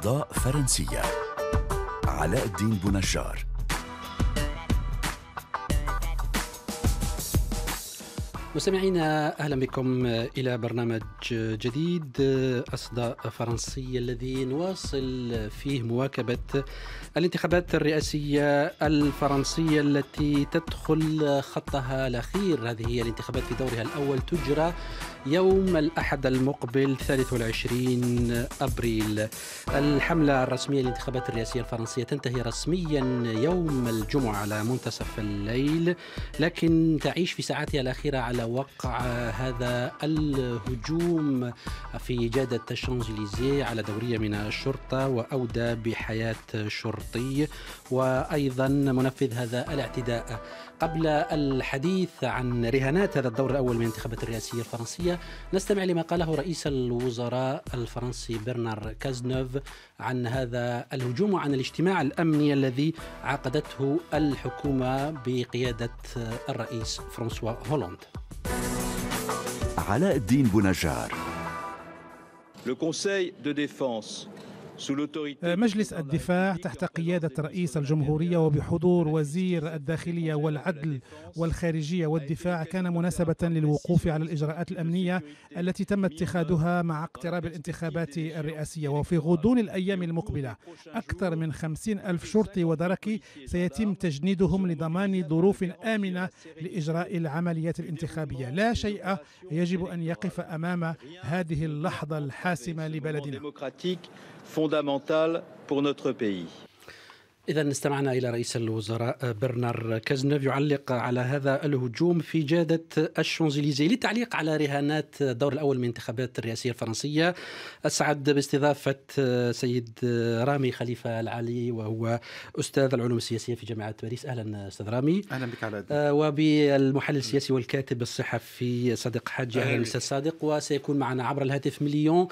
أصداء فرنسية علاء الدين بنجار مستمعينا اهلا بكم الى برنامج جديد اصداء فرنسي الذي نواصل فيه مواكبه الانتخابات الرئاسيه الفرنسيه التي تدخل خطها الاخير هذه هي الانتخابات في دورها الاول تجرى يوم الأحد المقبل 23 أبريل الحملة الرسمية للانتخابات الرئاسية الفرنسية تنتهي رسميا يوم الجمعة على منتصف الليل لكن تعيش في ساعاتها الأخيرة على وقع هذا الهجوم في جادة الشانزليزيه على دورية من الشرطة وأودى بحياة شرطي وأيضا منفذ هذا الاعتداء قبل الحديث عن رهانات هذا الدور الأول من الانتخابات الرئاسية الفرنسية نستمع لما قاله رئيس الوزراء الفرنسي برنار كازنوف عن هذا الهجوم وعن الاجتماع الأمني الذي عقدته الحكومة بقيادة الرئيس فرانسوا هولاند علاء الدين بنجار Le Conseil de défense آه، مجلس الدفاع تحت قيادة رئيس الجمهورية وبحضور وزير الداخلية والعدل والخارجية والدفاع كان مناسبة للوقوف على الإجراءات الأمنية التي تم اتخاذها مع اقتراب الانتخابات الرئاسية وفي غضون الأيام المقبلة أكثر من خمسين ألف شرطي ودركي سيتم تجنيدهم لضمان ظروف آمنة لإجراء العمليات الانتخابية لا شيء يجب أن يقف أمام هذه اللحظة الحاسمة لبلدنا fondamentale pour notre pays. إذا استمعنا إلى رئيس الوزراء برنار كازنوف يعلق على هذا الهجوم في جادة الشونزليزيه للتعليق على رهانات الدور الأول من الانتخابات الرئاسية الفرنسية أسعد باستضافة سيد رامي خليفة العلي وهو أستاذ العلوم السياسية في جامعة باريس أهلا أستاذ رامي أهلا بك على أدنى. آه، وبالمحلل السياسي والكاتب الصحفي صادق حاج أهلا أستاذ صادق وسيكون معنا عبر الهاتف مليون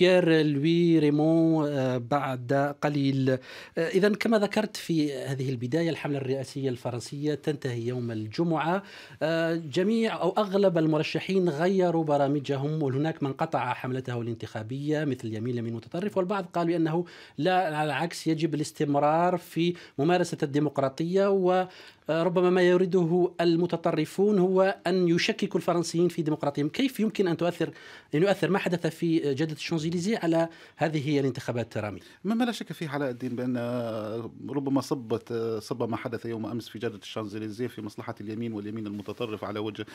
بيير لوي ريمون آه، بعد قليل آه، إذا كما ذكرت ذكرت في هذه البداية الحملة الرئاسية الفرنسية تنتهي يوم الجمعة آه، جميع أو أغلب المرشحين غيروا برامجهم وهناك من قطع حملته الانتخابية مثل يمين اليمين المتطرف والبعض قالوا أنه لا على العكس يجب الاستمرار في ممارسة الديمقراطية و آه، ربما ما يريده المتطرفون هو أن يشككوا الفرنسيين في ديمقراطيتهم، كيف يمكن أن تؤثر أن يؤثر ما حدث في جادة الشونزيليزي على هذه الانتخابات رامي مما لا شك فيه علاء الدين بأن آه، ربما صبت آه، صب ما حدث يوم أمس في جادة الشانزليزيه في مصلحة اليمين واليمين المتطرف على وجه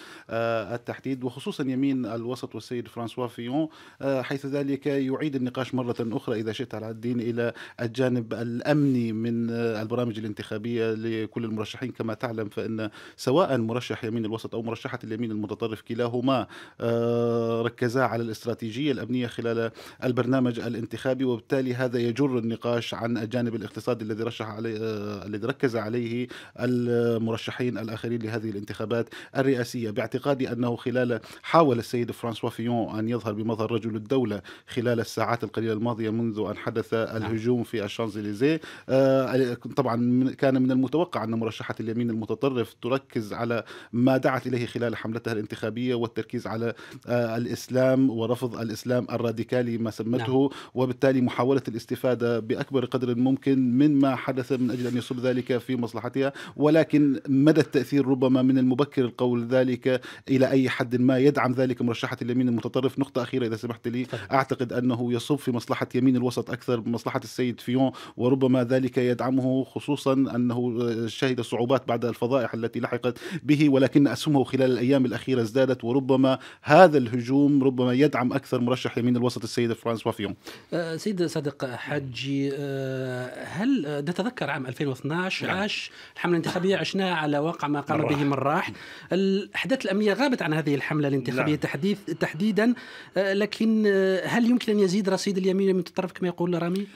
التحديد وخصوصا يمين الوسط والسيد فرانسوا فيون حيث ذلك يعيد النقاش مرة أخرى إذا شئت علاء الدين إلى الجانب الأمني من البرامج الانتخابية لكل المرشحين كما تعلم فإن سواء مرشح يمين الوسط أو مرشحة اليمين المتطرف كلاهما آه، ركزا على الاستراتيجية الأمنية خلال البرنامج الانتخابي وبالتالي هذا يجر النقاش عن الجانب الاقتصادي الذي رشح عليه آه، الذي ركز عليه المرشحين الآخرين لهذه الانتخابات الرئاسية باعتقادي أنه خلال حاول السيد فرانسوا فيون أن يظهر بمظهر رجل الدولة خلال الساعات القليلة الماضية منذ أن حدث نعم. الهجوم في الشانزليزيه آه، طبعا كان من المتوقع أن مرشحة اليمين المتطرف تركز على ما دعت اليه خلال حملتها الانتخابيه والتركيز على آه، الاسلام ورفض الاسلام الراديكالي ما سمته نعم. وبالتالي محاوله الاستفاده باكبر قدر ممكن مما حدث من اجل ان يصب ذلك في مصلحتها ولكن مدى التاثير ربما من المبكر القول ذلك الى اي حد ما يدعم ذلك مرشحه اليمين المتطرف نقطه اخيره اذا سمحت لي اعتقد انه يصب في مصلحه يمين الوسط اكثر من مصلحه السيد فيون وربما ذلك يدعمه خصوصا انه آه، شهد صعوبات سنوات بعد الفضائح التي لحقت به ولكن أسهمه خلال الأيام الأخيرة ازدادت وربما هذا الهجوم ربما يدعم أكثر مرشح يمين الوسط السيد فرانسوا فيون أه، سيد صادق حجي أه، هل نتذكر عام 2012 نعم. عاش الحملة الانتخابية عشناها على واقع ما قام به به مراح الأحداث الأمنية غابت عن هذه الحملة الانتخابية نعم. تحديث تحديدا أه، لكن هل يمكن أن يزيد رصيد اليمين من الطرف كما يقول رامي؟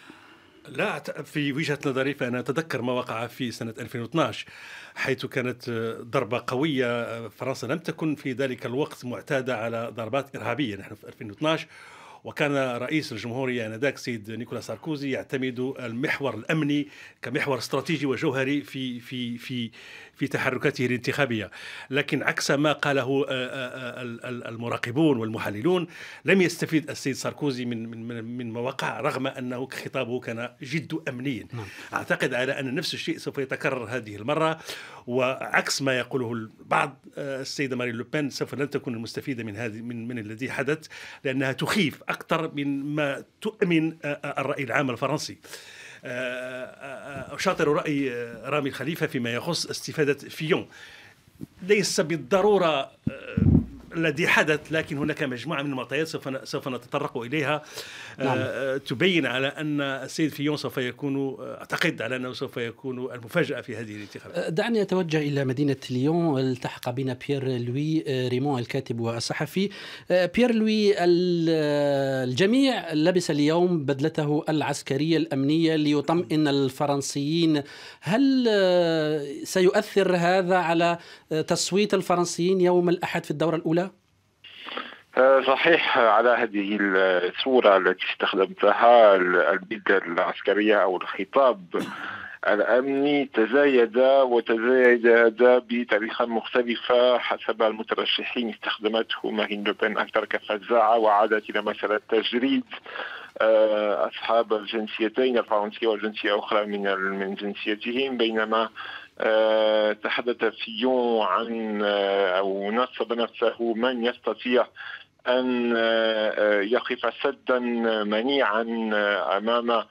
لا في وجهه نظري فانا اتذكر ما وقع في سنه 2012 حيث كانت ضربه قويه فرنسا لم تكن في ذلك الوقت معتاده على ضربات ارهابيه نحن في 2012 وكان رئيس الجمهورية آنذاك سيد نيكولا ساركوزي يعتمد المحور الأمني كمحور استراتيجي وجوهري في في في في تحركاته الانتخابيه لكن عكس ما قاله آه، آه، آه، المراقبون والمحللون لم يستفيد السيد ساركوزي من من من مواقع رغم انه خطابه كان جد امنيا نعم. اعتقد على ان نفس الشيء سوف يتكرر هذه المره وعكس ما يقوله بعض السيده مارين لوبان سوف لن تكون المستفيده من هذه من من الذي حدث لانها تخيف اكثر من ما تؤمن الراي العام الفرنسي آه، آه، آه، أشاطر رأي رامي الخليفة فيما يخص استفادة فيون ليس بالضرورة الذي حدث لكن هناك مجموعه من المعطيات سوف سوف نتطرق اليها آه، نعم. آه، تبين على ان السيد فيون سوف يكون آه، اعتقد على انه سوف يكون المفاجاه في هذه الانتخابات دعني اتوجه الى مدينه ليون التحق بنا بيير لوي ريمون الكاتب والصحفي بيير لوي الجميع لبس اليوم بدلته العسكريه الامنيه ليطمئن الفرنسيين هل سيؤثر هذا على تصويت الفرنسيين يوم الاحد في الدوره الاولى آه، صحيح على هذه الصورة التي استخدمتها البدة العسكرية أو الخطاب الأمني تزايد وتزايد بطريقة مختلفة حسب المترشحين استخدمته مارين لوبين أكثر كفزاعة وعادت إلى مسألة تجريد آه، أصحاب الجنسيتين الفرنسية والجنسية أخرى من من جنسيتهم بينما آه، تحدث فيون عن أو نصب نفسه من يستطيع ان آه، آه، يقف سدا آه، منيعا امام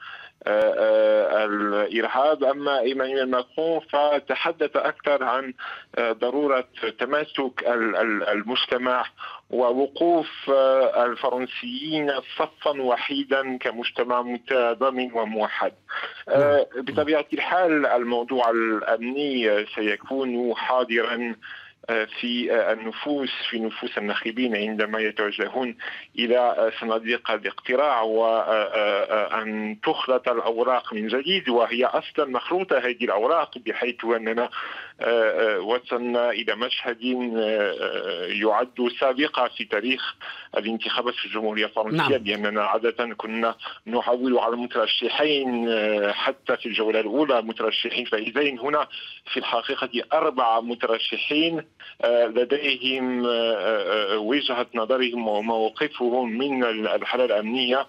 الارهاب اما ايمانويل ماكرون فتحدث اكثر عن ضروره تماسك المجتمع ووقوف الفرنسيين صفا وحيدا كمجتمع متضامن وموحد نعم. بطبيعه الحال الموضوع الامني سيكون حاضرا آه، في آه، النفوس في نفوس الناخبين عندما يتوجهون الى آه، صناديق الاقتراع وان تخلط الاوراق من جديد وهي اصلا مخلوطه هذه الاوراق بحيث اننا وصلنا إلى مشهد آه، يعد سابقة في تاريخ الانتخابات في الجمهورية الفرنسية نعم. لأننا عادة كنا نحول على المترشحين آه، حتى في الجولة الأولى مترشحين فإذن هنا في الحقيقة أربعة مترشحين آه، لديهم وجهة نظرهم وموقفهم من الحالة الأمنية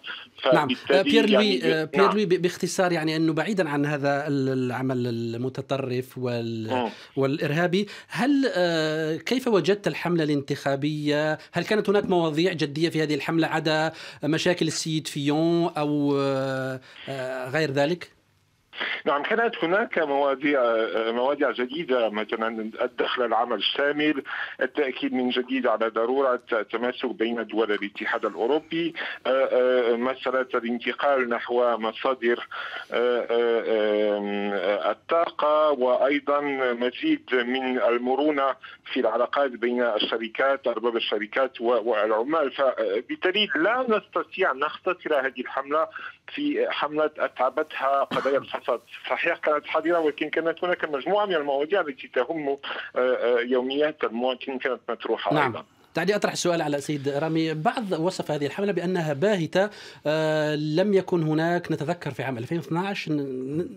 نعم آه، بيير يعني لوي يعني بيير نعم. لوي باختصار يعني انه بعيدا عن هذا العمل المتطرف وال آه. والارهابي هل كيف وجدت الحمله الانتخابيه؟ هل كانت هناك مواضيع جديه في هذه الحمله عدا مشاكل السيد فيون او غير ذلك؟ نعم كانت هناك مواضيع مواضيع جديدة مثلا الدخل العمل الشامل التأكيد من جديد على ضرورة التماسك بين دول الاتحاد الأوروبي آه، آه، مسألة الانتقال نحو مصادر آه، الطاقة وأيضا مزيد من المرونة في العلاقات بين الشركات أرباب الشركات والعمال فبالتالي لا نستطيع نختصر هذه الحملة في حملة أتعبتها قضايا الفساد الاقتصاد صحيح كانت حاضرة ولكن كانت هناك مجموعة من المواضيع التي تهم آه، آه، يوميات المواطنين كانت مطروحة نعم. أيضا دعني أطرح السؤال على سيد رامي بعض وصف هذه الحملة بأنها باهتة آه لم يكن هناك نتذكر في عام 2012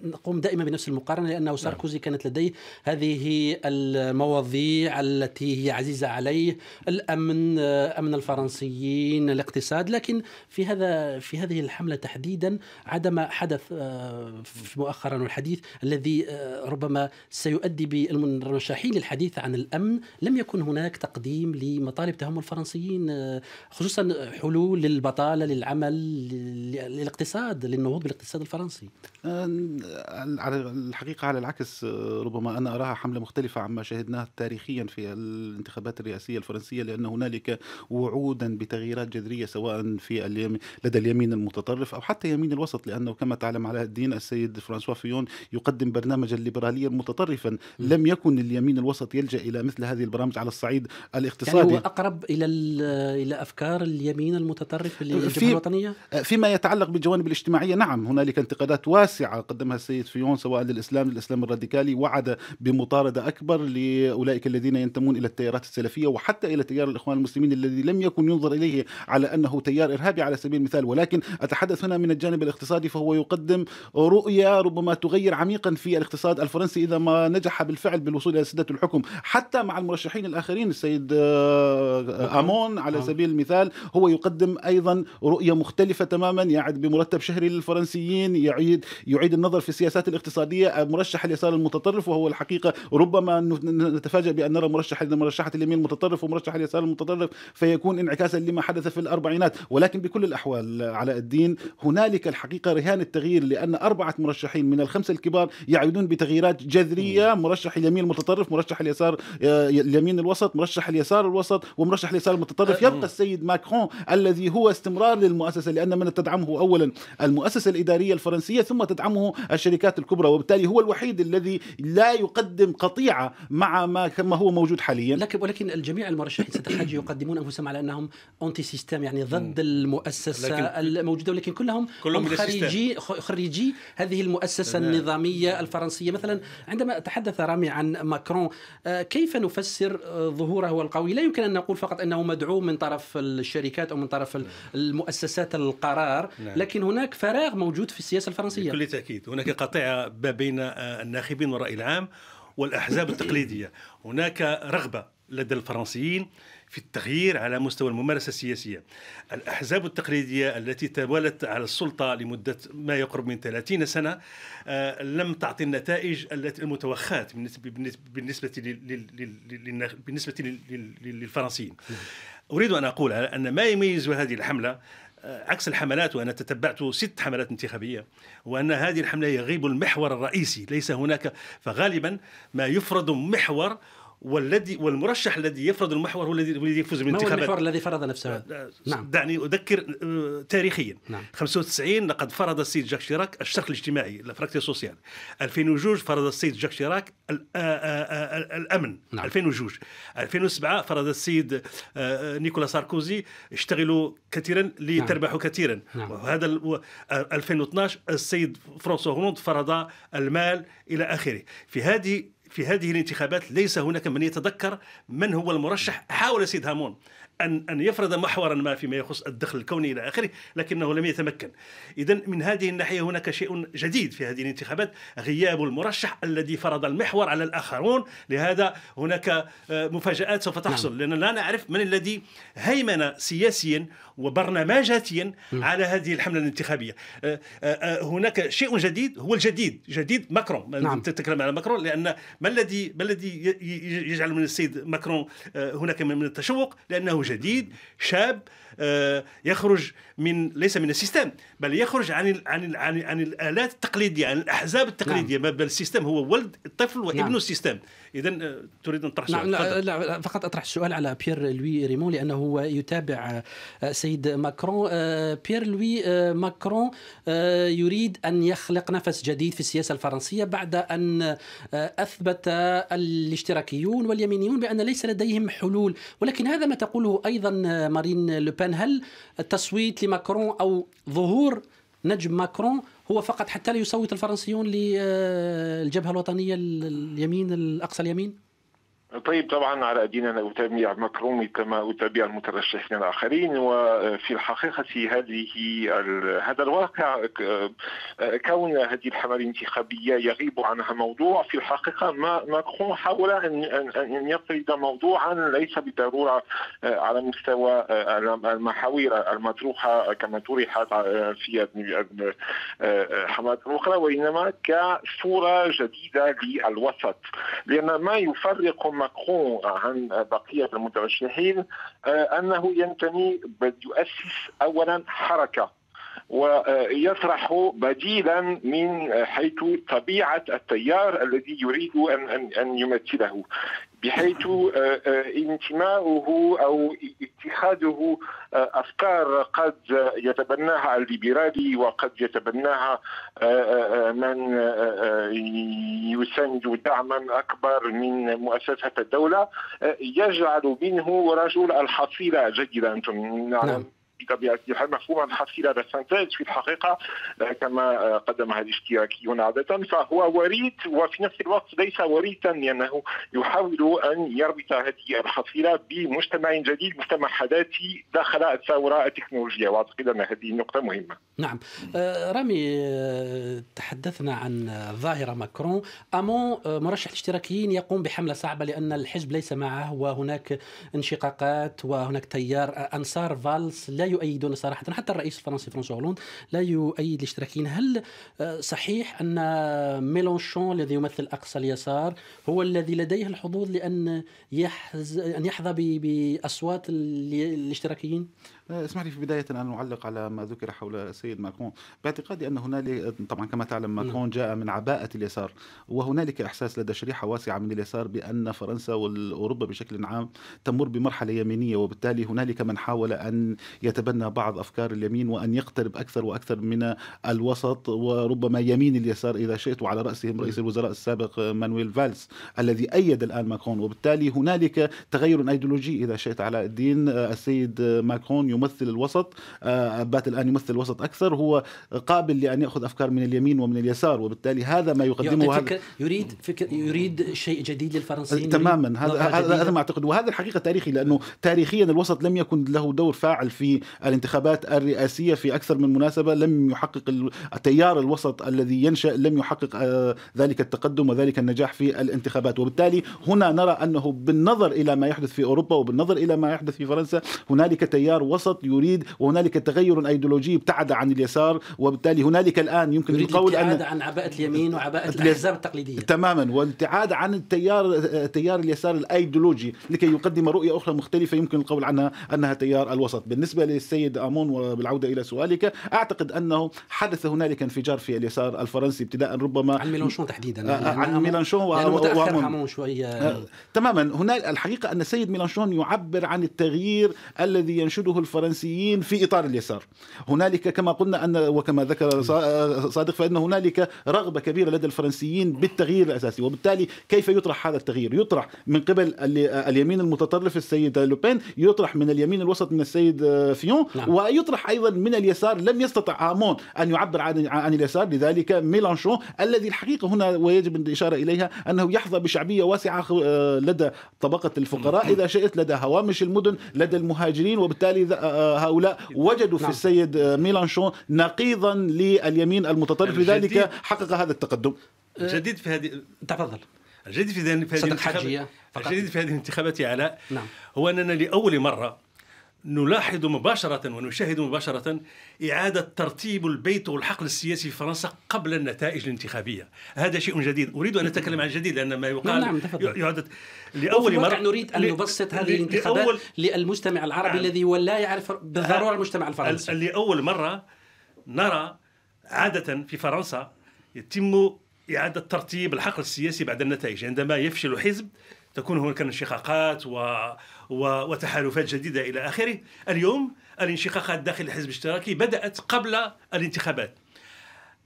نقوم دائما بنفس المقارنة لأنه نعم. ساركوزي كانت لديه هذه المواضيع التي هي عزيزة عليه الأمن آه، أمن الفرنسيين الاقتصاد لكن في هذا في هذه الحملة تحديدا عدم حدث آه، في مؤخرا الحديث الذي آه، ربما سيؤدي بالمرشحين للحديث عن الأمن لم يكن هناك تقديم لمطالب انا بتهم الفرنسيين آه، خصوصا حلول للبطاله للعمل للاقتصاد للنهوض بالاقتصاد الفرنسي على الحقيقه على العكس آه، ربما انا اراها حمله مختلفه عما شاهدناه تاريخيا في الانتخابات الرئاسيه الفرنسيه لان هنالك وعودا بتغييرات جذريه سواء في اليمين لدى اليمين المتطرف او حتى يمين الوسط لانه كما تعلم علاء الدين السيد فرانسوا فيون يقدم برنامجا ليبراليا متطرفا لم يكن اليمين الوسط يلجا الى مثل هذه البرامج على الصعيد يعني الاقتصادي يعني اقرب الى الى افكار اليمين المتطرف الجبهه في الوطنيه؟ آه، فيما يتعلق بالجوانب الاجتماعيه نعم هنالك انتقادات واسعه قدمها السيد فيون سواء للاسلام للاسلام الراديكالي وعد بمطارده اكبر لاولئك الذين ينتمون الى التيارات السلفيه وحتى الى تيار الاخوان المسلمين الذي لم يكن ينظر اليه على انه تيار ارهابي على سبيل المثال ولكن اتحدث هنا من الجانب الاقتصادي فهو يقدم رؤيه ربما تغير عميقا في الاقتصاد الفرنسي اذا ما نجح بالفعل بالوصول الى سده الحكم حتى مع المرشحين الاخرين السيد آه، امون على سبيل المثال هو يقدم ايضا رؤيه مختلفه تماما يعد بمرتب شهري للفرنسيين يعيد يعيد النظر في السياسات الاقتصاديه مرشح اليسار المتطرف وهو الحقيقه ربما نتفاجأ بان نرى مرشح مرشحه اليمين المتطرف ومرشح اليسار المتطرف فيكون انعكاسا لما حدث في الاربعينات ولكن بكل الاحوال على الدين هنالك الحقيقه رهان التغيير لان اربعه مرشحين من الخمسه الكبار يعودون بتغييرات جذريه مرشح اليمين المتطرف مرشح اليسار آه، اليمين الوسط مرشح اليسار الوسط ومرشح اليسار المتطرف أه، يبقى أه. السيد ماكرون الذي هو استمرار للمؤسسه لان من تدعمه اولا المؤسسه الاداريه الفرنسيه ثم تدعمه الشركات الكبرى وبالتالي هو الوحيد الذي لا يقدم قطيعه مع ما ما هو موجود حاليا لكن ولكن الجميع المرشحين ستحتاج يقدمون انفسهم على انهم اونتي سيستم يعني ضد المؤسسه الموجوده ولكن كلهم كلهم خريجي خريجي هذه المؤسسه النظاميه الفرنسيه مثلا عندما تحدث رامي عن ماكرون آه، كيف نفسر ظهوره القوي لا يمكن ان نقول فقط انه مدعوم من طرف الشركات او من طرف نعم. المؤسسات القرار نعم. لكن هناك فراغ موجود في السياسه الفرنسيه بكل تاكيد هناك قطيعه بين الناخبين والراي العام والاحزاب التقليديه هناك رغبه لدى الفرنسيين في التغيير على مستوى الممارسه السياسيه. الاحزاب التقليديه التي توالت على السلطه لمده ما يقرب من 30 سنه آه، لم تعطي النتائج التي المتوخاه بالنسبه بالنسبه للفرنسيين. اريد ان اقول ان ما يميز هذه الحمله آه، عكس الحملات وانا تتبعت ست حملات انتخابيه وان هذه الحمله يغيب المحور الرئيسي ليس هناك فغالبا ما يفرض محور والذي والمرشح الذي يفرض المحور هو الذي يفوز بالانتخابات ما هو المحور الذي فرض نفسه نعم دعني اذكر آه، تاريخيا نعم. 95 لقد فرض السيد جاك شيراك الشرق الاجتماعي لافراكتي سوسيال 2002 فرض السيد جاك شيراك آه، آه، الامن نعم. 2002 2007 فرض السيد نيكولا ساركوزي اشتغلوا كثيرا نعم. لتربحوا كثيرا نعم. وهذا 2012 السيد فرانسوا هولوند فرض المال الى اخره في هذه في هذه الانتخابات ليس هناك من يتذكر من هو المرشح حاول سيد هامون أن أن يفرض محورا ما فيما يخص الدخل الكوني إلى آخره لكنه لم يتمكن إذا من هذه الناحية هناك شيء جديد في هذه الانتخابات غياب المرشح الذي فرض المحور على الآخرون لهذا هناك آه، مفاجآت سوف نعم. تحصل لأن لا نعرف من الذي هيمن سياسيا وبرنامجاتيا نعم. على هذه الحملة الانتخابية آه، آه، هناك شيء جديد هو الجديد جديد ماكرون نعم. تتكلم على ماكرون لأن ما الذي ما الذي يجعل من السيد ماكرون هناك من التشوق لأنه جديد شاب آه، يخرج من ليس من السيستم بل يخرج عن الـ عن الـ عن, الـ عن الالات التقليديه عن الاحزاب التقليديه نعم. بل السيستم هو ولد الطفل وابن نعم. السيستم اذا آه، تريد ان تطرح سؤال نعم لا, لا فقط اطرح السؤال على بيير لوي ريمون لانه هو يتابع آه، سيد ماكرون بيير لوي ماكرون يريد ان يخلق نفس جديد في السياسه الفرنسيه بعد ان اثبت الاشتراكيون واليمينيون بان ليس لديهم حلول ولكن هذا ما تقوله ايضا مارين لوبان كان هل التصويت لماكرون او ظهور نجم ماكرون هو فقط حتى لا يصوت الفرنسيون للجبهه آه، الوطنيه اليمين الاقصى اليمين طيب طبعا على أيدينا أن أتابع مكرومي كما أتابع المترشحين الآخرين وفي الحقيقة هذه هذا الواقع آه، كون هذه الحملة الانتخابية يغيب عنها موضوع في الحقيقة ما ماكرون حاول أن أن يفرض موضوعا ليس بالضرورة آه، على مستوى آه، المحاور المطروحة كما طرحت في حملات اخرى وإنما كصورة جديدة للوسط لأن ما يفرق ما ماكرون عن بقية المترشحين آه، أنه ينتمي يؤسس أولا حركة ويطرح بديلا من حيث طبيعه التيار الذي يريد ان ان يمثله بحيث آه، آه، انتماؤه او اتخاذه آه، افكار قد يتبناها الليبرالي وقد يتبناها من يسند دعما اكبر من مؤسسه الدوله يجعل منه رجل الحصيله جيدا نعم, نعم. بطبيعه الحال مفهوما حصيله بالسنتيز في الحقيقه آه، كما آه، قدم هذه الاشتراكيون عاده فهو وريث وفي نفس الوقت ليس وريثا لانه يحاول ان يربط هذه الحصيله بمجتمع جديد مجتمع حداثي داخل الثوره التكنولوجيه واعتقد ان هذه النقطه مهمه. نعم آه، رامي تحدثنا عن ظاهره ماكرون امون مرشح الاشتراكيين يقوم بحمله صعبه لان الحزب ليس معه وهناك انشقاقات وهناك تيار انصار فالس لا لا يؤيدون صراحه حتى الرئيس الفرنسي فرانسوا هولوند لا يؤيد الاشتراكيين هل صحيح ان ميلونشون الذي يمثل اقصى اليسار هو الذي لديه الحظوظ لان يحظى باصوات الاشتراكيين؟ آه، اسمح لي في بداية أن أعلق على ما ذكر حول السيد ماكرون باعتقادي أن هنالك طبعا كما تعلم نعم. ماكرون جاء من عباءة اليسار وهنالك إحساس لدى شريحة واسعة من اليسار بأن فرنسا وأوروبا بشكل عام تمر بمرحلة يمينية وبالتالي هنالك من حاول أن يتبنى بعض أفكار اليمين وأن يقترب أكثر وأكثر من الوسط وربما يمين اليسار إذا شئت وعلى رأسهم رئيس نعم. الوزراء السابق مانويل فالس الذي أيد الآن ماكرون وبالتالي هنالك تغير أيديولوجي إذا شئت على الدين آه، السيد ماكرون يمثل الوسط آه، بات الان يمثل الوسط اكثر هو قابل لان ياخذ افكار من اليمين ومن اليسار وبالتالي هذا ما يقدمه هذا يريد فكر يريد شيء جديد للفرنسيين تماما هذا هذا ما اعتقد وهذا الحقيقه تاريخي لانه تاريخيا الوسط لم يكن له دور فاعل في الانتخابات الرئاسيه في اكثر من مناسبه لم يحقق التيار الوسط الذي ينشا لم يحقق آه، ذلك التقدم وذلك النجاح في الانتخابات وبالتالي هنا نرى انه بالنظر الى ما يحدث في اوروبا وبالنظر الى ما يحدث في فرنسا هنالك تيار وسط الوسط يريد وهنالك تغير ايديولوجي ابتعد عن اليسار وبالتالي هنالك الان يمكن القول ان عن عباءه اليمين وعباءه الاحزاب التقليديه تماما والابتعاد عن التيار تيار اليسار الايديولوجي لكي يقدم رؤيه اخرى مختلفه يمكن القول عنها انها تيار الوسط بالنسبه للسيد امون وبالعوده الى سؤالك اعتقد انه حدث هنالك انفجار في اليسار الفرنسي ابتداء ربما عن ميلانشون تحديدا آه، عن ميلانشون وامون شويه آه. آه، تماما هنا الحقيقه ان السيد ميلانشون يعبر عن التغيير الذي ينشده الف الفرنسيين في إطار اليسار هنالك كما قلنا أن وكما ذكر صادق فإن هنالك رغبة كبيرة لدى الفرنسيين بالتغيير الأساسي وبالتالي كيف يطرح هذا التغيير يطرح من قبل اليمين المتطرف السيد لوبين يطرح من اليمين الوسط من السيد فيون نعم. ويطرح أيضا من اليسار لم يستطع هامون أن يعبر عن, عن اليسار لذلك ميلانشون الذي الحقيقة هنا ويجب الإشارة إليها أنه يحظى بشعبية واسعة آه، لدى طبقة الفقراء إذا شئت لدى هوامش المدن لدى المهاجرين وبالتالي هؤلاء وجدوا نعم. في السيد ميلانشون نقيضا لليمين المتطرف لذلك حقق هذا التقدم الجديد في هذه تفضل الجديد في هذه الجديد في هذه الانتخابات يا علاء نعم. هو اننا لاول مره نلاحظ مباشرة ونشاهد مباشرة إعادة ترتيب البيت والحقل السياسي في فرنسا قبل النتائج الانتخابية هذا شيء جديد أريد أن أتكلم عن الجديد لأن ما يقال نعم يعد لأول مرة نريد أن نبسط هذه الانتخابات للمجتمع العربي نعم. الذي هو لا يعرف بالضرورة آه، المجتمع الفرنسي لأول مرة نرى عادة في فرنسا يتم إعادة ترتيب الحقل السياسي بعد النتائج عندما يفشل حزب تكون هناك انشقاقات و... و... وتحالفات جديده الى اخره اليوم الانشقاقات داخل الحزب الاشتراكي بدات قبل الانتخابات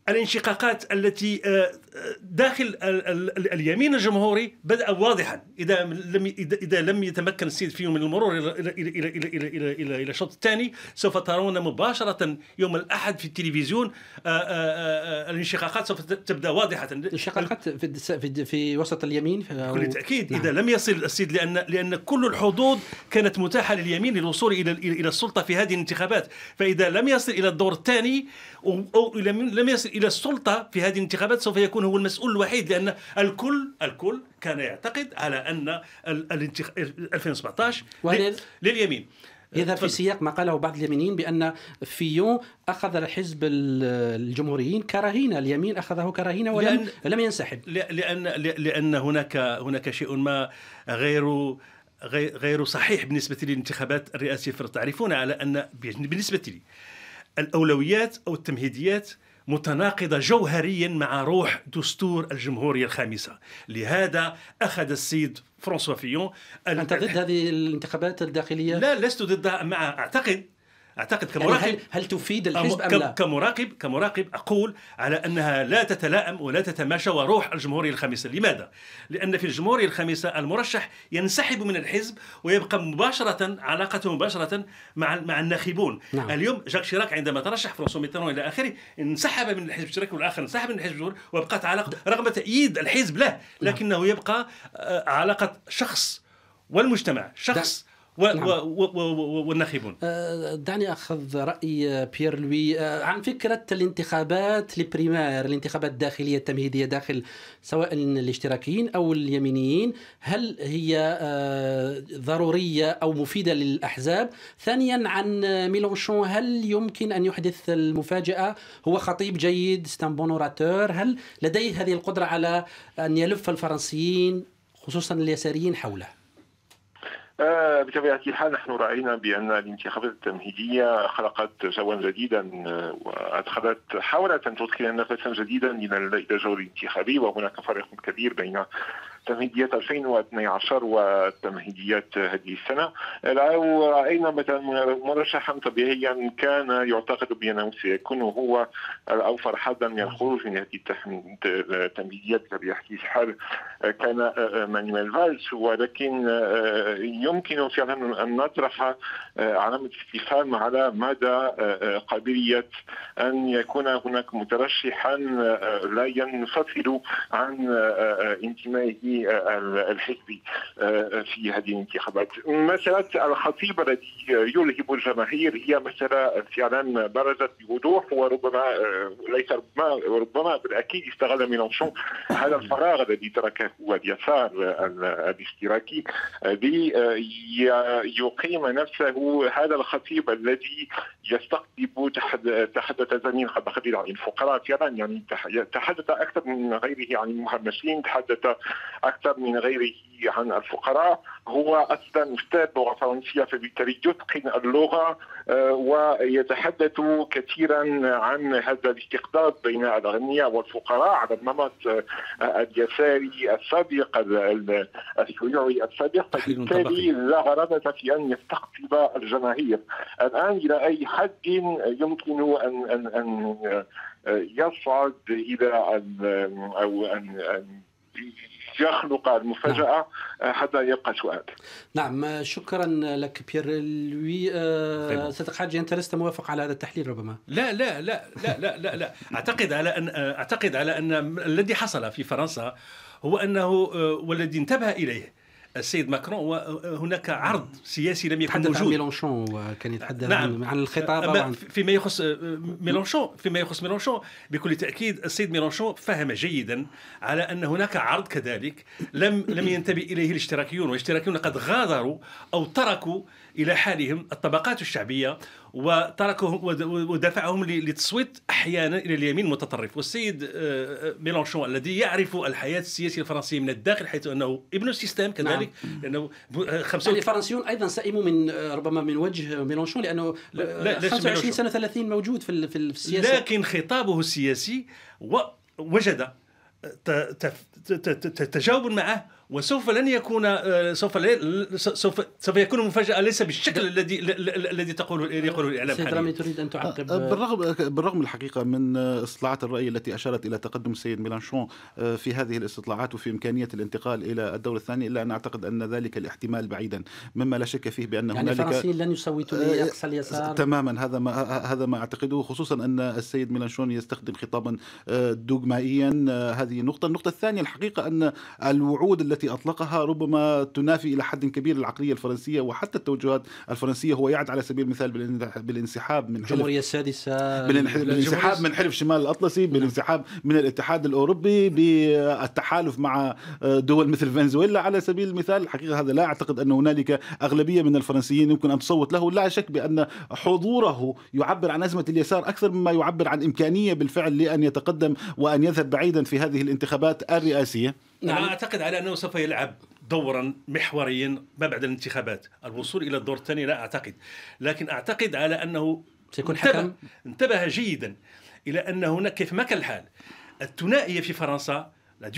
الانشقاقات التي آه، آه، داخل اليمين الجمهوري بدا واضحا اذا لم اذا لم يتمكن السيد فيهم من المرور الى الى الى الى الى, إلى, إلى, إلى الشوط الثاني سوف ترون مباشره يوم الاحد في التلفزيون آه، الانشقاقات سوف تبدا واضحه انشقاقات في في وسط اليمين بكل تاكيد نعم. اذا لم يصل السيد لان لان كل الحظوظ كانت متاحه لليمين للوصول الى الى السلطه في هذه الانتخابات فاذا لم يصل الى الدور الثاني او لم يصل الى السلطه في هذه الانتخابات سوف يكون هو المسؤول الوحيد لان الكل الكل كان يعتقد على ان 2017 لليمين يذهب في سياق ما قاله بعض اليمينيين بان فيون اخذ الحزب الجمهوريين كرهينه اليمين اخذه كرهينه ولم لأن لم ينسحب لان لان هناك هناك شيء ما غير غير صحيح بالنسبه للانتخابات الرئاسيه تعرفون على ان بالنسبه لي الاولويات او التمهيديات متناقضة جوهريا مع روح دستور الجمهورية الخامسة لهذا أخذ السيد فرانسوا فيون أنت ضد هذه الانتخابات الداخلية؟ لا لست ضدها مع أعتقد اعتقد يعني كمراقب يعني هل, هل تفيد الحزب ام لا؟ كمراقب كمراقب اقول على انها لا تتلائم ولا تتماشى وروح الجمهوريه الخامسه، لماذا؟ لان في الجمهوريه الخامسه المرشح ينسحب من الحزب ويبقى مباشره علاقته مباشره مع مع الناخبون. نعم. اليوم جاك شيراك عندما ترشح فرانسوا ميترون الى اخره انسحب من الحزب الاشتراكي والاخر انسحب من الحزب الجمهوري وبقت علاقه رغم تأييد الحزب له نعم. لكنه يبقى آه، علاقه شخص والمجتمع، شخص نعم. و نعم. و و و والناخبون أه، دعني اخذ راي أه، بيير لوي أه، عن فكره الانتخابات البريمير الانتخابات الداخليه التمهيديه داخل سواء الاشتراكيين او اليمينيين هل هي ضروريه او مفيده للاحزاب ثانيا عن ميلونشون هل يمكن ان يحدث المفاجاه هو خطيب جيد ستامبون اوراتور هل لديه هذه القدره على ان يلف الفرنسيين خصوصا اليساريين حوله آه، بطبيعة الحال نحن رأينا بأن الانتخابات التمهيدية خلقت جوا جديدا آه، وأدخلت حاولت أن تدخل نفسا جديدا إلى الجو الانتخابي وهناك فرق كبير بين تمهيديات 2012 وتمهيديات هذه السنة لو رأينا مثلا مرشحا طبيعيا كان يعتقد بأنه سيكون هو الأوفر حظا من الخروج من هذه التمهيديات بطبيعة الحال كان مانويل فالس ولكن آه، يمكن فعلا ان نطرح آه، علامه استفهام على مدى آه، آه، قابليه ان يكون هناك مترشحا لا ينفصل عن انتمائه الحزبي في هذه الانتخابات. مساله الخطيب الذي يلهب الجماهير هي مساله فعلا برزت بوضوح وربما ليس ربما وربما بالاكيد استغل ميلانشون هذا الفراغ الذي تركه اليسار الاشتراكي يقيم نفسه هذا الخطيب الذي يستقطب تحدث زميل قد عن الفقراء في يعني تحدث اكثر من غيره عن المهمشين تحدث اكثر من غيره عن الفقراء هو أصلا أستاذ لغة فرنسية فبالتالي يتقن اللغة آه، ويتحدث كثيرا عن هذا الاستقطاب بين الأغنياء والفقراء على النمط آه، اليساري السابق الشيوعي السابق فبالتالي لا غرابة في أن يستقطب الجماهير الآن إلى أي حد يمكن أن أن أن آه، يصعد إلى أن أو أن, أن يخلق المفاجأة نعم. آه، حتى يبقى سؤال نعم شكرا لك بيير لوي آه، صدق حاجة أنت لست موافق على هذا التحليل ربما لا لا لا لا لا لا, لا. أعتقد على أن آه، أعتقد على أن الذي حصل في فرنسا هو أنه والذي انتبه إليه السيد ماكرون وهناك نعم. عرض سياسي لم يكن موجود عن ميلونشون وكان يتحدث نعم. عن الخطاب فيما يخص ميلونشون فيما يخص ميلونشون بكل تاكيد السيد ميلونشون فهم جيدا على ان هناك عرض كذلك لم لم ينتبه اليه الاشتراكيون والاشتراكيون قد غادروا او تركوا الى حالهم الطبقات الشعبيه وتركهم ودفعهم للتصويت احيانا الى اليمين المتطرف والسيد آه، آه، ميلانشون الذي يعرف الحياه السياسيه الفرنسيه من الداخل حيث انه ابن السيستم كذلك نعم. لانه آه، يعني خمسة الفرنسيون ايضا سئموا من ربما من وجه ميلانشون لانه لا 25 سنه 30 موجود في في السياسه لكن خطابه السياسي وجد تجاوب معه وسوف لن يكون آه، سوف سوف سوف يكون مفاجاه ليس بالشكل الذي الذي تقوله يقوله الاعلام سيد رامي تريد ان تعقب آه، آه، بالرغم بالرغم الحقيقه من استطلاعات الراي التي اشارت الى تقدم السيد ميلانشون في هذه الاستطلاعات وفي امكانيه الانتقال الى الدور الثاني الا ان اعتقد ان ذلك الاحتمال بعيدا مما لا شك فيه بان يعني هنالك الفرنسيين لن يصوتوا لاقصى اليسار تماما هذا ما هذا ما اعتقده خصوصا ان السيد ميلانشون يستخدم خطابا دوغمائيا هذه نقطه النقطه الثانيه الحقيقه ان الوعود التي التي أطلقها ربما تنافي إلى حد كبير العقلية الفرنسية وحتى التوجهات الفرنسية هو يعد على سبيل المثال بالانسحاب من الجمهورية السادسة بالانسحاب من حلف شمال الأطلسي نعم. بالانسحاب من الاتحاد الأوروبي بالتحالف مع آه، دول مثل فنزويلا على سبيل المثال الحقيقة هذا لا أعتقد أن هنالك أغلبية من الفرنسيين يمكن أن تصوت له لا شك بأن حضوره يعبر عن أزمة اليسار أكثر مما يعبر عن إمكانية بالفعل لأن يتقدم وأن يذهب بعيدا في هذه الانتخابات الرئاسية نعم. أنا أعتقد على أنه سوف يلعب دورا محوريا ما بعد الانتخابات الوصول إلى الدور الثاني لا أعتقد لكن أعتقد على أنه سيكون انتبه, حكم. انتبه جيدا إلى أن هناك كيف ما كان الحال الثنائية في فرنسا لا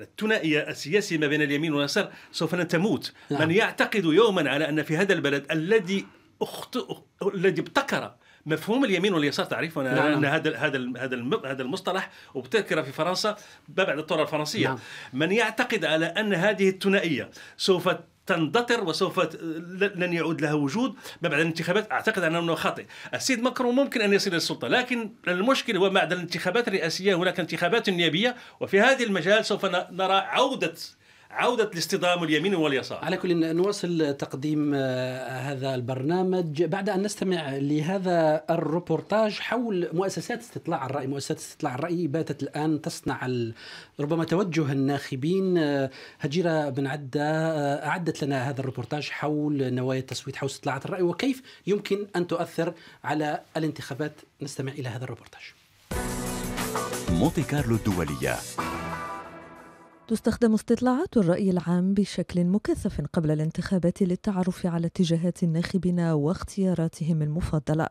الثنائيه السياسيه ما بين اليمين واليسار سوف تموت نعم. من يعتقد يوما على ان في هذا البلد الذي أخت... الذي ابتكر مفهوم اليمين واليسار أنا نعم. ان هذا هذا هذا هذا المصطلح وبتذكر في فرنسا بعد الثوره الفرنسيه نعم. من يعتقد على ان هذه الثنائيه سوف تندطر وسوف لن يعود لها وجود ما بعد الانتخابات اعتقد انه خاطئ السيد ماكرون ممكن ان يصل للسلطه لكن المشكل هو بعد الانتخابات الرئاسيه هناك انتخابات نيابيه وفي هذا المجال سوف نرى عوده عودة الاصطدام اليمين واليسار على كل نواصل تقديم آه، هذا البرنامج بعد أن نستمع لهذا الروبورتاج حول مؤسسات استطلاع الرأي مؤسسات استطلاع الرأي باتت الآن تصنع ربما توجه الناخبين آه، هجيرة بن عدة آه، أعدت لنا هذا الروبورتاج حول نوايا التصويت حول استطلاعات الرأي وكيف يمكن أن تؤثر على الانتخابات نستمع إلى هذا الروبورتاج مونتي كارلو الدولية تستخدم استطلاعات الرأي العام بشكل مكثف قبل الانتخابات للتعرف على اتجاهات الناخبين واختياراتهم المفضلة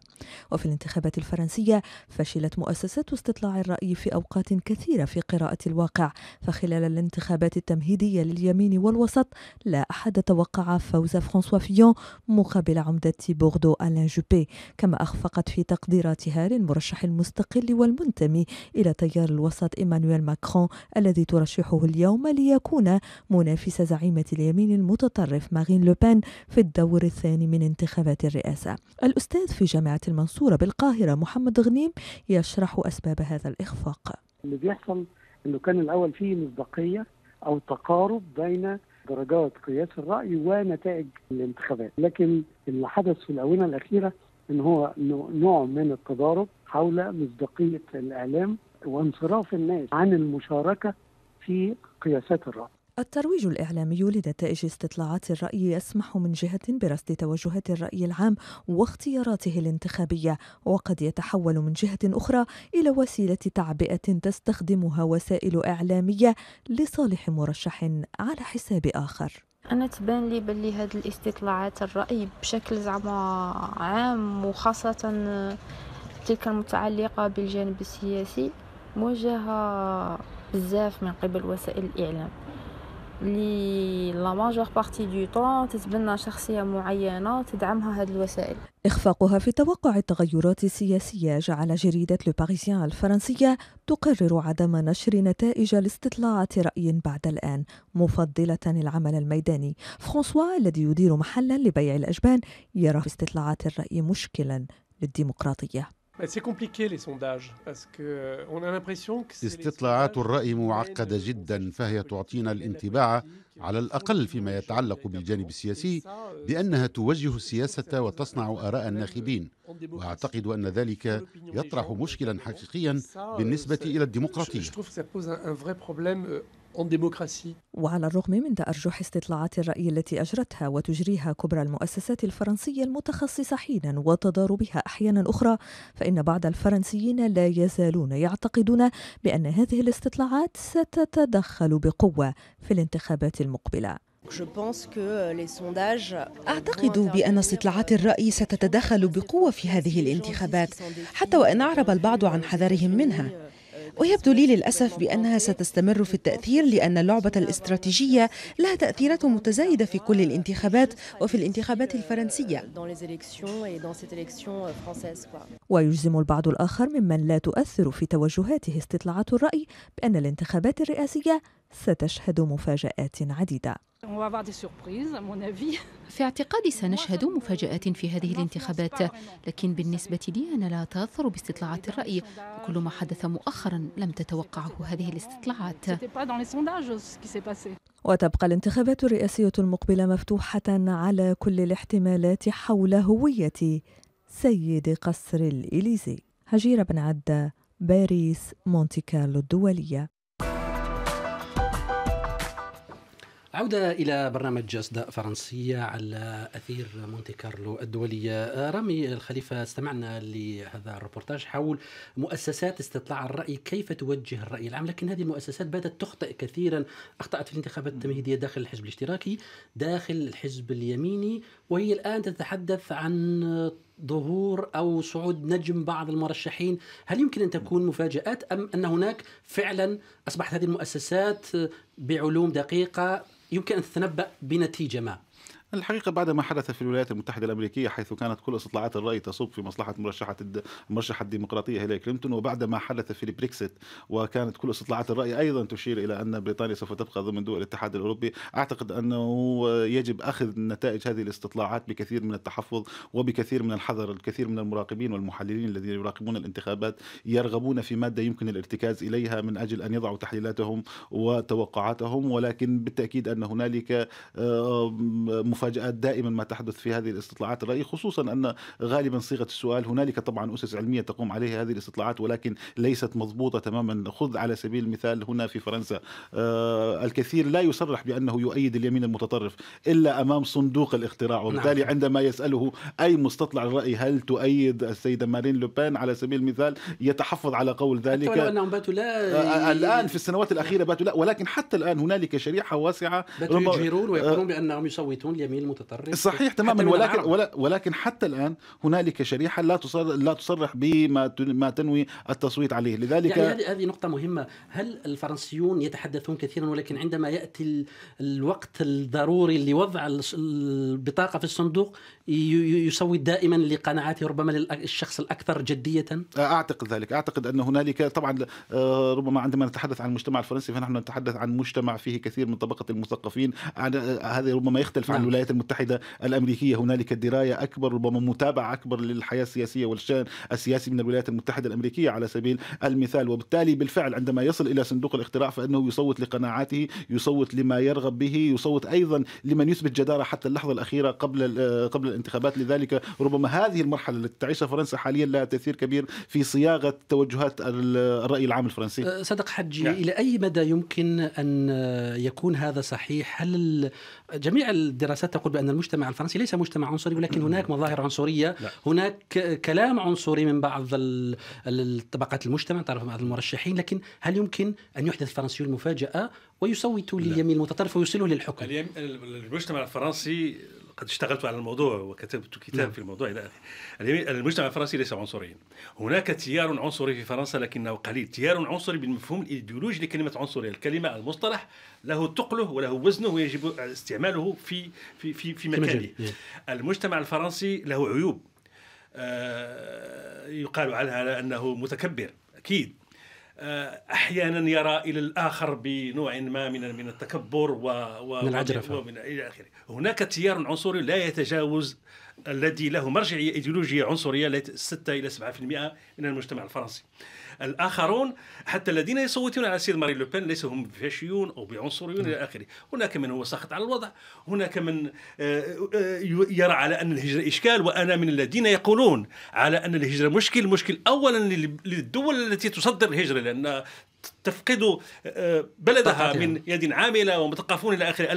وفي الانتخابات الفرنسية فشلت مؤسسات استطلاع الرأي في أوقات كثيرة في قراءة الواقع فخلال الانتخابات التمهيدية لليمين والوسط لا أحد توقع فوز فرانسوا فيون مقابل عمدة بوردو ألان جوبي كما أخفقت في تقديراتها للمرشح المستقل والمنتمي إلى تيار الوسط إيمانويل ماكرون الذي ترشحه اليوم اليوم ليكون منافس زعيمة اليمين المتطرف مارين لوبان في الدور الثاني من انتخابات الرئاسة الأستاذ في جامعة المنصورة بالقاهرة محمد غنيم يشرح أسباب هذا الإخفاق اللي بيحصل انه كان الاول فيه مصداقيه او تقارب بين درجات قياس الراي ونتائج الانتخابات، لكن اللي حدث في الاونه الاخيره ان هو نوع من التضارب حول مصداقيه الاعلام وانصراف الناس عن المشاركه في قياسات الرأي الترويج الإعلامي لنتائج استطلاعات الرأي يسمح من جهة برصد توجهات الرأي العام واختياراته الانتخابية، وقد يتحول من جهة أخرى إلى وسيلة تعبئة تستخدمها وسائل إعلامية لصالح مرشح على حساب آخر. انا تبان لي بلي هذه الاستطلاعات الراي بشكل زعما عام وخاصه تلك المتعلقه بالجانب السياسي موجهه بزاف من قبل وسائل الاعلام اللي لا ماجور بارتي دو طون تتبنى شخصيه معينه تدعمها هذه الوسائل إخفاقها في توقع التغيرات السياسية جعل جريدة لو باريسيان الفرنسية تقرر عدم نشر نتائج لاستطلاعات رأي بعد الآن مفضلة العمل الميداني فرانسوا الذي يدير محلا لبيع الأجبان يرى استطلاعات الرأي مشكلا للديمقراطية Euh, استطلاعات الرأي معقدة جدا فهي تعطينا الانطباع على الأقل فيما يتعلق بالجانب السياسي euh, بأنها توجه السياسة وتصنع آراء الناخبين وأعتقد أن ذلك يطرح مشكلا حقيقيا euh, بالنسبة إلى الديمقراطية وعلى الرغم من تأرجح استطلاعات الرأي التي أجرتها وتجريها كبرى المؤسسات الفرنسية المتخصصة حينا وتضاربها أحيانا أخرى فإن بعض الفرنسيين لا يزالون يعتقدون بأن هذه الاستطلاعات ستتدخل بقوة في الانتخابات المقبلة أعتقد بأن استطلاعات الرأي ستتدخل بقوة في هذه الانتخابات حتى وإن أعرب البعض عن حذرهم منها ويبدو لي للأسف بأنها ستستمر في التأثير لأن اللعبة الاستراتيجية لها تأثيرات متزايدة في كل الانتخابات وفي الانتخابات الفرنسية euh, ويجزم البعض الآخر ممن لا تؤثر في توجهاته استطلاعات الرأي بأن الانتخابات الرئاسية ستشهد مفاجآت عديدة في اعتقادي سنشهد مفاجآت في هذه الانتخابات لكن بالنسبة لي أنا لا أتأثر باستطلاعات الرأي وكل ما حدث مؤخرا لم تتوقعه هذه الاستطلاعات وتبقى الانتخابات الرئاسية المقبلة مفتوحة على كل الاحتمالات حول هوية سيد قصر الإليزي هجيرة بن عدة باريس مونتي كارلو الدولية عودة إلى برنامج أصداء فرنسية على أثير مونتي كارلو الدولية آه، رامي الخليفة استمعنا لهذا الربورتاج حول مؤسسات استطلاع الرأي كيف توجه الرأي العام لكن هذه المؤسسات باتت تخطئ كثيرا أخطأت في الانتخابات التمهيدية داخل الحزب الاشتراكي داخل الحزب اليميني وهي الآن تتحدث عن ظهور او صعود نجم بعض المرشحين هل يمكن ان تكون مفاجات ام ان هناك فعلا اصبحت هذه المؤسسات بعلوم دقيقه يمكن ان تتنبا بنتيجه ما الحقيقة بعد ما حدث في الولايات المتحدة الأمريكية حيث كانت كل استطلاعات الرأي تصب في مصلحة مرشحة المرشحة الديمقراطية هيلاري كلينتون وبعد ما حدث في البريكسيت وكانت كل استطلاعات الرأي أيضا تشير إلى أن بريطانيا سوف تبقى ضمن دول الاتحاد الأوروبي أعتقد أنه يجب أخذ نتائج هذه الاستطلاعات بكثير من التحفظ وبكثير من الحذر الكثير من المراقبين والمحللين الذين يراقبون الانتخابات يرغبون في مادة يمكن الارتكاز إليها من أجل أن يضعوا تحليلاتهم وتوقعاتهم ولكن بالتأكيد أن هنالك آه، المفاجآت دائما ما تحدث في هذه الاستطلاعات الرأي خصوصا أن غالبا صيغة السؤال هنالك طبعا أسس علمية تقوم عليها هذه الاستطلاعات ولكن ليست مضبوطة تماما خذ على سبيل المثال هنا في فرنسا آه الكثير لا يصرح بأنه يؤيد اليمين المتطرف إلا أمام صندوق الاختراع وبالتالي نعم. عندما يسأله أي مستطلع الرأي هل تؤيد السيدة مارين لوبان على سبيل المثال يتحفظ على قول ذلك أنهم باتوا لا آه، آه، الآن في السنوات الأخيرة باتوا لا ولكن حتى الآن هنالك شريحة واسعة باتوا يجهرون ويقولون آه، بأنهم يصوتون اليمين جميل متطرف صحيح تماما ولكن ولكن حتى الان هنالك شريحه لا تصرح لا تصرح بما ما تنوي التصويت عليه لذلك يعني هذه نقطه مهمه هل الفرنسيون يتحدثون كثيرا ولكن عندما ياتي الوقت الضروري لوضع البطاقه في الصندوق يصوت دائما لقناعاته ربما للشخص الاكثر جديه اعتقد ذلك اعتقد ان هنالك طبعا آه، ربما عندما نتحدث عن المجتمع الفرنسي فنحن نتحدث عن مجتمع فيه كثير من طبقه المثقفين هذا ربما يختلف عن نعم. الولايات الولايات المتحده الامريكيه هنالك درايه اكبر ربما متابعه اكبر للحياه السياسيه والشان السياسي من الولايات المتحده الامريكيه على سبيل المثال وبالتالي بالفعل عندما يصل الى صندوق الاقتراع فانه يصوت لقناعاته يصوت لما يرغب به يصوت ايضا لمن يثبت جداره حتى اللحظه الاخيره قبل قبل الانتخابات لذلك ربما هذه المرحله التي تعيشها فرنسا حاليا لها تاثير كبير في صياغه توجهات الراي العام الفرنسي أه، صدق حجي نعم. الى اي مدى يمكن ان يكون هذا صحيح هل جميع الدراسات تقول بان المجتمع الفرنسي ليس مجتمع عنصري ولكن هناك مظاهر عنصريه لا. هناك كلام عنصري من بعض الطبقات المجتمع طرف بعض المرشحين لكن هل يمكن ان يحدث الفرنسيون مفاجاه ويصوتوا لليمين المتطرف ويوصله للحكم المجتمع الفرنسي قد اشتغلت على الموضوع وكتبت كتاب نعم. في الموضوع الى اخره. المجتمع الفرنسي ليس عنصريا. هناك تيار عنصري في فرنسا لكنه قليل، تيار عنصري بالمفهوم الايديولوجي لكلمه عنصري، الكلمه المصطلح له ثقله وله وزنه ويجب استعماله في في في, في مكانه. نعم. المجتمع الفرنسي له عيوب. آه يقال عنها انه متكبر اكيد آه، احيانا يرى الى الاخر بنوع ما من من التكبر و, و من العجرفه ومن الى اخره هناك تيار عنصري لا يتجاوز الذي له مرجعيه ايديولوجيه عنصريه 6 الى 7% من المجتمع الفرنسي الآخرون حتى الذين يصوتون على السيد ماري لوبين ليسوا هم فاشيون أو بعنصريون إلى آخره هناك من هو ساخط على الوضع هناك من آه، آه، يرى على أن الهجرة إشكال وأنا من الذين يقولون على أن الهجرة مشكل مشكل أولا للدول التي تصدر الهجرة لأن تفقد آه، بلدها من يد عامله ومثقفون الى اخره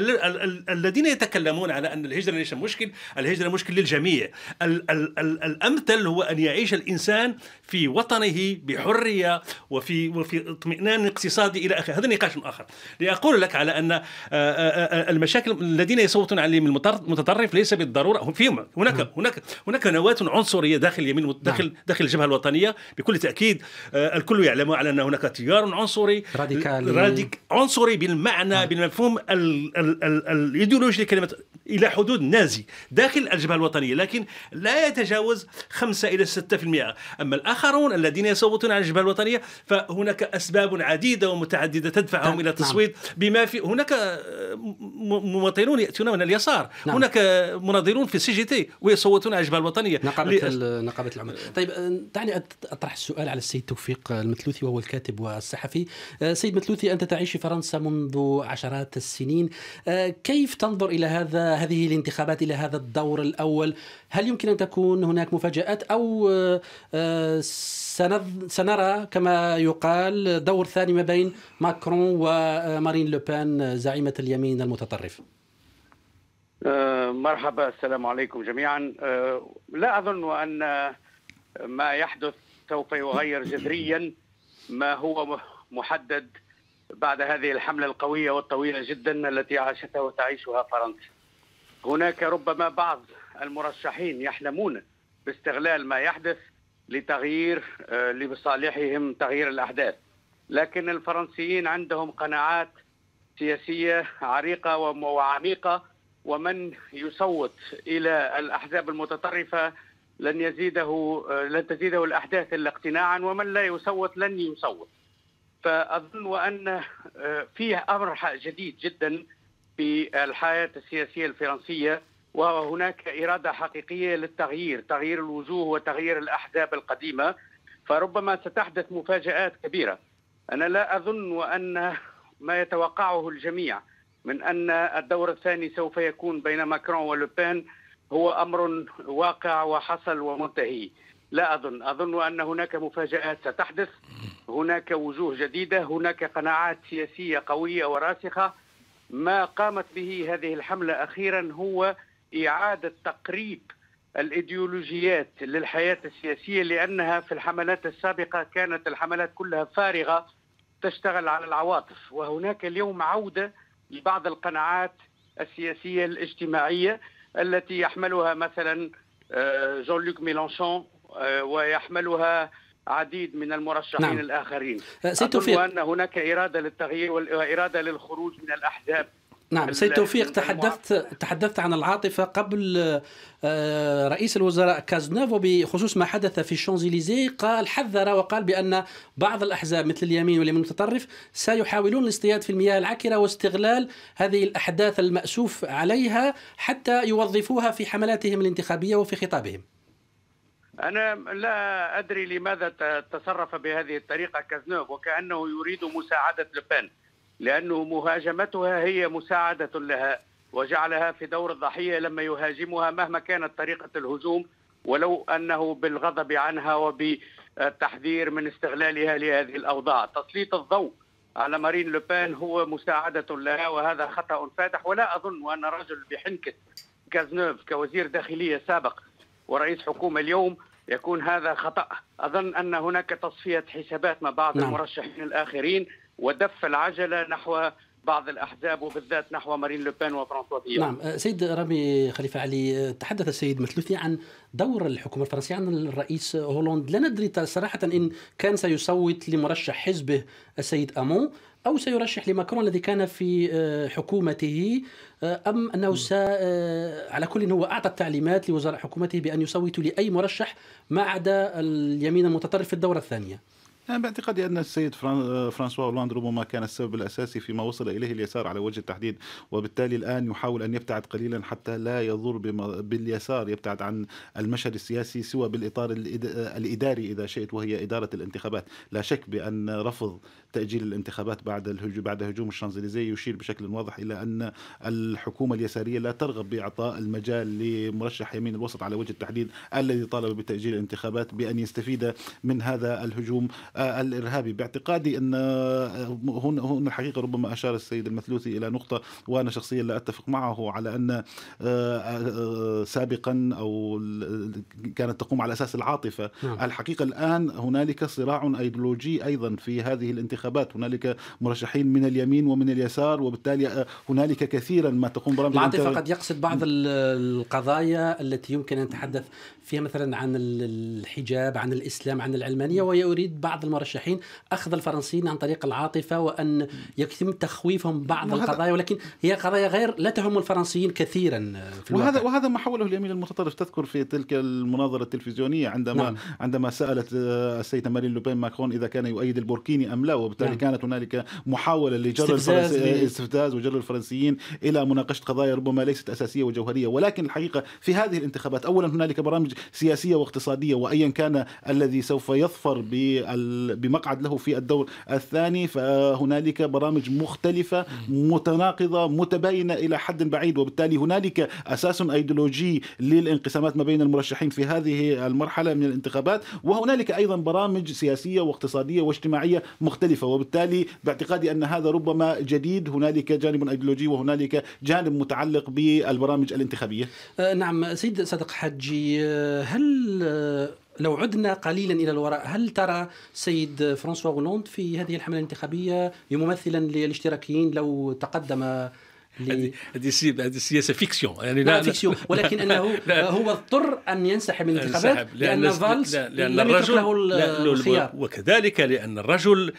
الذين يتكلمون على ان الهجره ليس مشكل الهجره مشكل للجميع ال ال ال الامثل هو ان يعيش الانسان في وطنه بحريه وفي وفي اطمئنان اقتصادي الى اخره هذا نقاش اخر لاقول لك على ان آه، آه، المشاكل الذين يصوتون على اليمين المتطرف ليس بالضروره فيهم هناك هناك هناك نواه عنصريه داخل اليمين نعم. داخل داخل الجبهه الوطنيه بكل تاكيد الكل يعلم على ان هناك تيار عنصري راديكالي راديك عنصري بالمعنى آه. بالمفهوم الايديولوجي لكلمه الى حدود نازي داخل الجبهه الوطنيه لكن لا يتجاوز 5 الى 6% اما الاخرون الذين يصوتون على الجبهه الوطنيه فهناك اسباب عديده ومتعدده تدفعهم نعم. الى نعم. التصويت بما في هناك آه، مواطنون ياتون من اليسار نعم. هناك آه، مناضلون في السي جي تي ويصوتون على الجبهه الوطنيه نقابه لي... نقابه العمل طيب آه، دعني اطرح السؤال على السيد توفيق المثلوثي وهو الكاتب والساحه الصحفي آه، سيد متلوثي أنت تعيش في فرنسا منذ عشرات السنين آه، كيف تنظر إلى هذا هذه الانتخابات إلى هذا الدور الأول هل يمكن أن تكون هناك مفاجآت أو آه، سنرى كما يقال دور ثاني ما بين ماكرون ومارين لوبان زعيمة اليمين المتطرف مرحبا السلام عليكم جميعا لا أظن أن ما يحدث سوف يغير جذريا ما هو محدد بعد هذه الحملة القوية والطويلة جدا التي عاشتها وتعيشها فرنسا هناك ربما بعض المرشحين يحلمون باستغلال ما يحدث لتغيير آه، لصالحهم تغيير الأحداث لكن الفرنسيين عندهم قناعات سياسية عريقة وعميقة ومن يصوت إلى الأحزاب المتطرفة لن يزيده آه، لن تزيده الأحداث إلا اقتناعا ومن لا يصوت لن يصوت فاظن وان آه، فيه امر جديد جدا في الحياه السياسيه الفرنسيه وهناك اراده حقيقيه للتغيير، تغيير الوجوه وتغيير الاحزاب القديمه فربما ستحدث مفاجات كبيره. انا لا اظن وان ما يتوقعه الجميع من ان الدور الثاني سوف يكون بين ماكرون ولوبان هو امر واقع وحصل ومنتهي. لا أظن أظن أن هناك مفاجآت ستحدث هناك وجوه جديدة هناك قناعات سياسية قوية وراسخة ما قامت به هذه الحملة أخيرا هو إعادة تقريب الإيديولوجيات للحياة السياسية لأنها في الحملات السابقة كانت الحملات كلها فارغة تشتغل على العواطف وهناك اليوم عودة لبعض القناعات السياسية الاجتماعية التي يحملها مثلا جون لوك ميلانشون آه، ويحملها عديد من المرشحين نعم. الآخرين آه، سيد توفيق أن هناك إرادة للتغيير وإرادة آه، للخروج من الأحزاب نعم سيد توفيق تحدثت تحدثت عن العاطفه قبل رئيس الوزراء كازنوفو بخصوص ما حدث في الشانزليزي قال حذر وقال بان بعض الاحزاب مثل اليمين واليمين المتطرف سيحاولون الاصطياد في المياه العكره واستغلال هذه الاحداث الماسوف عليها حتى يوظفوها في حملاتهم الانتخابيه وفي خطابهم. أنا لا أدري لماذا تصرف بهذه الطريقة كازنوف وكأنه يريد مساعدة لوبان لأنه مهاجمتها هي مساعدة لها وجعلها في دور الضحية لما يهاجمها مهما كانت طريقة الهجوم ولو أنه بالغضب عنها وبالتحذير من استغلالها لهذه الأوضاع تسليط الضوء على مارين لوبان هو مساعدة لها وهذا خطأ فادح ولا أظن أن رجل بحنكة كازنوف كوزير داخلية سابق ورئيس حكومه اليوم يكون هذا خطا اظن ان هناك تصفيه حسابات ما بعض نعم. المرشحين الاخرين ودف العجله نحو بعض الاحزاب وبالذات نحو مارين لوبان وفرانسوا فيون نعم أه، سيد رامي خليفه علي أه، تحدث السيد مثلوثي عن دور الحكومه الفرنسيه عن الرئيس هولند لا ندري صراحه ان كان سيصوت لمرشح حزبه السيد امون أو سيرشح لماكرون الذي كان في أه، حكومته أم أنه س على كل هو أعطى التعليمات لوزراء حكومته بأن يصوتوا لأي مرشح ما عدا اليمين المتطرف في الدورة الثانية أنا باعتقادي أن السيد فرانسوا اولاند ربما كان السبب الأساسي فيما وصل إليه اليسار على وجه التحديد وبالتالي الآن يحاول أن يبتعد قليلا حتى لا يضر باليسار يبتعد عن المشهد السياسي سوى بالإطار الإداري إذا شئت وهي إدارة الانتخابات لا شك بأن رفض تأجيل الانتخابات بعد الهجوم بعد هجوم الشانزليزيه يشير بشكل واضح إلى أن الحكومة اليسارية لا ترغب بإعطاء المجال لمرشح يمين الوسط على وجه التحديد الذي طالب بتأجيل الانتخابات بأن يستفيد من هذا الهجوم آه، الارهابي باعتقادي ان آه، هنا هنا الحقيقه ربما اشار السيد المثلوثي الى نقطه وانا شخصيا لا اتفق معه على ان آه، سابقا او كانت تقوم على اساس العاطفه نعم. الحقيقه الان هنالك صراع ايديولوجي ايضا في هذه الانتخابات هنالك مرشحين من اليمين ومن اليسار وبالتالي هنالك كثيرا ما تقوم برامج العاطفه قد يقصد بعض نعم. القضايا التي يمكن ان نتحدث فيها مثلا عن الحجاب عن الاسلام عن العلمانيه ويريد بعض بعض المرشحين اخذ الفرنسيين عن طريق العاطفه وان يتم تخويفهم بعض القضايا ولكن هي قضايا غير لا تهم الفرنسيين كثيرا آه، في وهذا الواقع. وهذا ما حوله اليمين المتطرف تذكر في تلك المناظره التلفزيونيه عندما نعم. عندما سالت آه، السيده مارين لوبين ماكرون اذا كان يؤيد البوركيني ام لا وبالتالي نعم. كانت هنالك محاوله لجر استفزاز وجر الفرنسيين الى مناقشه قضايا ربما ليست اساسيه وجوهريه ولكن الحقيقه في هذه الانتخابات اولا هنالك برامج سياسيه واقتصاديه وايا كان الذي سوف يظفر بال بمقعد له في الدور الثاني فهنالك برامج مختلفة متناقضة متباينة إلى حد بعيد وبالتالي هنالك أساس أيديولوجي للانقسامات ما بين المرشحين في هذه المرحلة من الانتخابات وهنالك أيضا برامج سياسية واقتصادية واجتماعية مختلفة وبالتالي باعتقادي أن هذا ربما جديد هنالك جانب أيديولوجي وهنالك جانب متعلق بالبرامج الانتخابية أه، نعم سيد صدق حجي أه، هل أه، لو عدنا قليلا الى الوراء هل ترى سيد فرانسوا هولوند في هذه الحمله الانتخابيه ممثلا للاشتراكيين لو تقدم هذه هذه سياسه فيكسيون يعني لا, لا فيكسيون ولكن انه لا هو اضطر ان ينسحب من الانتخابات لان فالس لم الرجل له الخيار وكذلك لان الرجل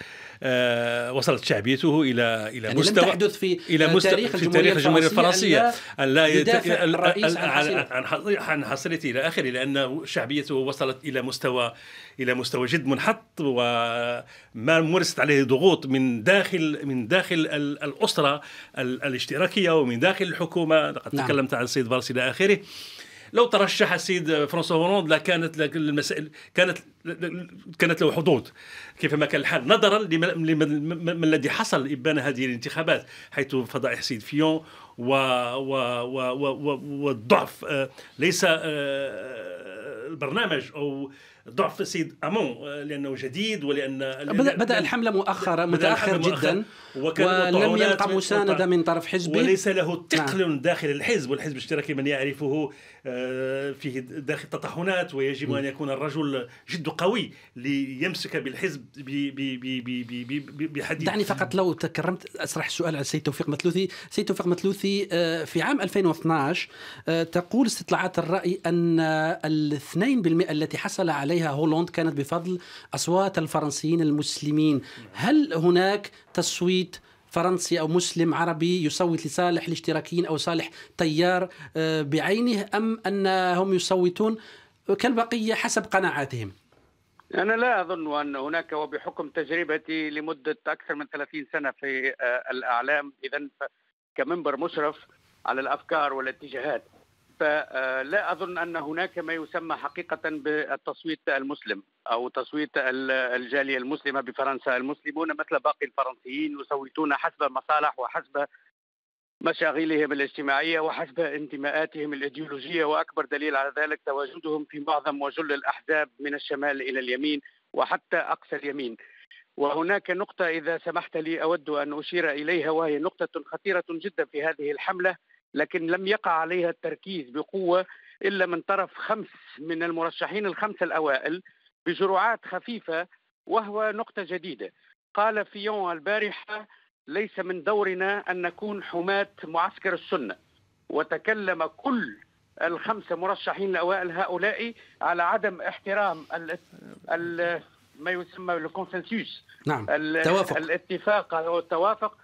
آه، وصلت شعبيته الى الى يعني مستوى لم تحدث في الى مستوى تاريخ في تاريخ الجمهوريه الفرنسيه ان لا يدافع الرئيس عن حصيلته الى اخره لان شعبيته وصلت الى مستوى الى مستوى جد منحط وما مارست عليه ضغوط من داخل من داخل الاسره الاشتراكيه ومن داخل الحكومه لقد نعم. تكلمت عن السيد فارس الى اخره لو ترشح السيد فرانسوا هولوند لكانت المسائل كانت كانت له حدود كيفما كان الحال نظرا لما الذي حصل ابان هذه الانتخابات حيث فضائح السيد فيون و و و و والضعف آه، ليس آه، البرنامج او ضعف سيد امون آه، لانه جديد ولان بدا الحمله مؤخرا متاخر جدا ولم يلقى مسانده من طرف حزبه وليس له نعم. ثقل نعم. داخل الحزب والحزب الاشتراكي من يعرفه آه، فيه داخل تطحنات ويجب ان يكون الرجل جد قوي ليمسك بالحزب بحديث دعني فقط لو تكرمت اسرح السؤال على السيد توفيق متلوثي، السيد توفيق متلوثي آه، في عام 2012 آه، تقول استطلاعات الراي ان ال 2% التي حصل عليها هولندا كانت بفضل اصوات الفرنسيين المسلمين هل هناك تصويت فرنسي أو مسلم عربي يصوت لصالح الاشتراكيين أو صالح تيار آه، بعينه أم أنهم يصوتون كالبقية حسب قناعاتهم أنا لا أظن أن هناك وبحكم تجربتي لمدة أكثر من 30 سنة في آه، الأعلام إذا كمنبر مشرف على الأفكار والاتجاهات فلا آه، اظن ان هناك ما يسمى حقيقه بالتصويت المسلم او تصويت الجاليه المسلمه بفرنسا، المسلمون مثل باقي الفرنسيين يصوتون حسب مصالح وحسب مشاغلهم الاجتماعيه وحسب انتماءاتهم الايديولوجيه واكبر دليل على ذلك تواجدهم في معظم وجل الاحزاب من الشمال الى اليمين وحتى اقصى اليمين. وهناك نقطه اذا سمحت لي اود ان اشير اليها وهي نقطه خطيره جدا في هذه الحمله لكن لم يقع عليها التركيز بقوة إلا من طرف خمس من المرشحين الخمسة الأوائل بجرعات خفيفة وهو نقطة جديدة قال فيون البارحة ليس من دورنا أن نكون حماة معسكر السنة وتكلم كل الخمسة مرشحين الأوائل هؤلاء على عدم احترام ال ما يسمى الكونسنسوس نعم التوافق الاتفاق أو التوافق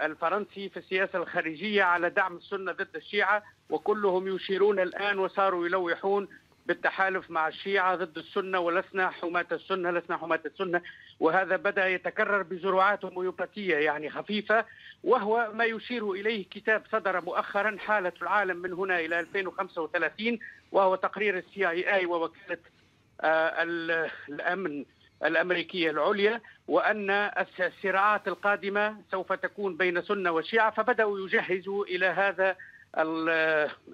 الفرنسي في السياسة الخارجية على دعم السنة ضد الشيعة وكلهم يشيرون الآن وصاروا يلوحون بالتحالف مع الشيعة ضد السنة ولسنا حماة السنة لسنا حماة السنة وهذا بدأ يتكرر بجرعات هوميوباتية يعني خفيفة وهو ما يشير إليه كتاب صدر مؤخرا حالة العالم من هنا إلى 2035 وهو تقرير السي اي اي ووكالة آه، الأمن الامريكيه العليا وان الصراعات القادمه سوف تكون بين سنه وشيعه فبداوا يجهزوا الى هذا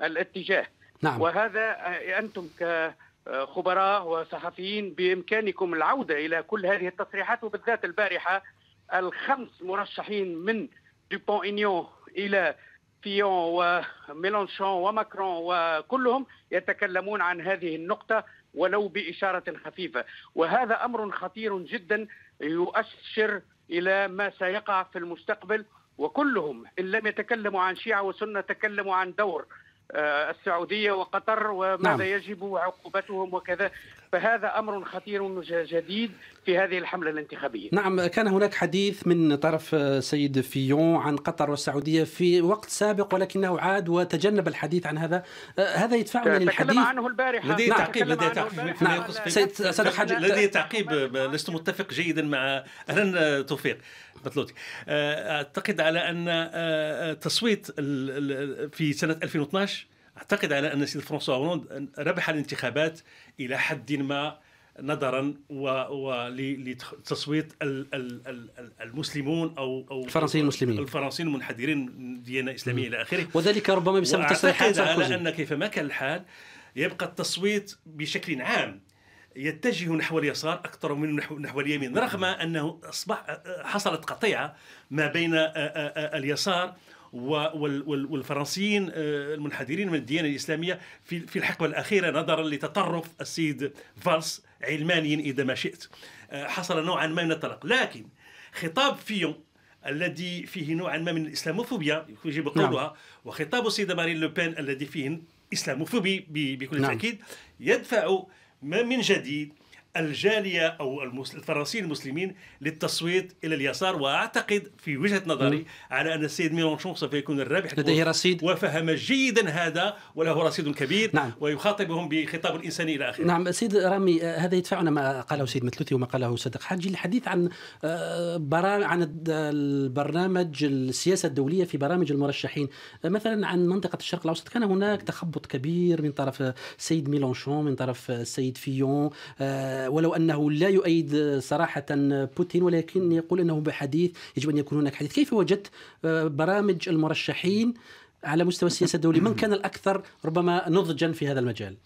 الاتجاه نعم. وهذا انتم كخبراء وصحفيين بامكانكم العوده الى كل هذه التصريحات وبالذات البارحه الخمس مرشحين من دوبون انيون الى فيون وميلونشون وماكرون وكلهم يتكلمون عن هذه النقطة ولو بإشارة خفيفة وهذا أمر خطير جدا يؤشر إلى ما سيقع في المستقبل وكلهم إن لم يتكلموا عن شيعة وسنة تكلموا عن دور آه، السعوديه وقطر وماذا نعم. يجب وعقوبتهم وكذا فهذا امر خطير جديد في هذه الحمله الانتخابيه. نعم كان هناك حديث من طرف سيد فيون عن قطر والسعوديه في وقت سابق ولكنه عاد وتجنب الحديث عن هذا آه، هذا يدفعنا للحديث نعم. تكلم عنه البارحه لدي نعم. تعقيب لدي تعقيب لدي تعقيب لست متفق جيدا مع اهلا توفيق بطلوتي آه، اعتقد على ان آه، آه، تصويت في سنه 2012 اعتقد على ان السيد فرانسوا هولوند ربح الانتخابات الى حد ما نظرا ولتصويت المسلمون او او الفرنسيين المسلمين الفرنسيين المنحدرين من ديانه اسلاميه الى اخره وذلك ربما بسبب تصريحات على ان كيفما كان الحال يبقى التصويت بشكل عام يتجه نحو اليسار أكثر من نحو, نحو اليمين رغم نعم. أنه أصبح آه، آه، حصلت قطيعة ما بين آه، اليسار والفرنسيين المنحدرين من الديانة الإسلامية في الحقبة الأخيرة نظرا لتطرف السيد فالس علمانيا إذا ما شئت حصل نوعا ما من الطلاق لكن خطاب فيون الذي فيه نوعا ما من الاسلاموفوبيا يجب نعم. قولها نعم. وخطاب السيده مارين لوبين الذي فيه اسلاموفوبي بكل نعم. تاكيد يدفع من جديد الجاليه او الفرنسيين المسلمين للتصويت الى اليسار واعتقد في وجهه نظري مم. على ان السيد ميلونشون سوف يكون الرابح لديه رصيد وفهم جيدا هذا وله رصيد كبير نعم. ويخاطبهم بخطاب الانساني الى اخره نعم سيد رامي آه، هذا يدفعنا ما قاله سيد متلوتي وما قاله صدق حاجي الحديث عن آه، عن البرنامج السياسه الدوليه في برامج المرشحين آه، مثلا عن منطقه الشرق الاوسط كان هناك تخبط كبير من طرف السيد ميلونشون من طرف السيد فيون ولو انه لا يؤيد صراحه بوتين ولكن يقول انه بحديث يجب ان يكون هناك حديث كيف وجدت برامج المرشحين على مستوى السياسه الدوليه من كان الاكثر ربما نضجا في هذا المجال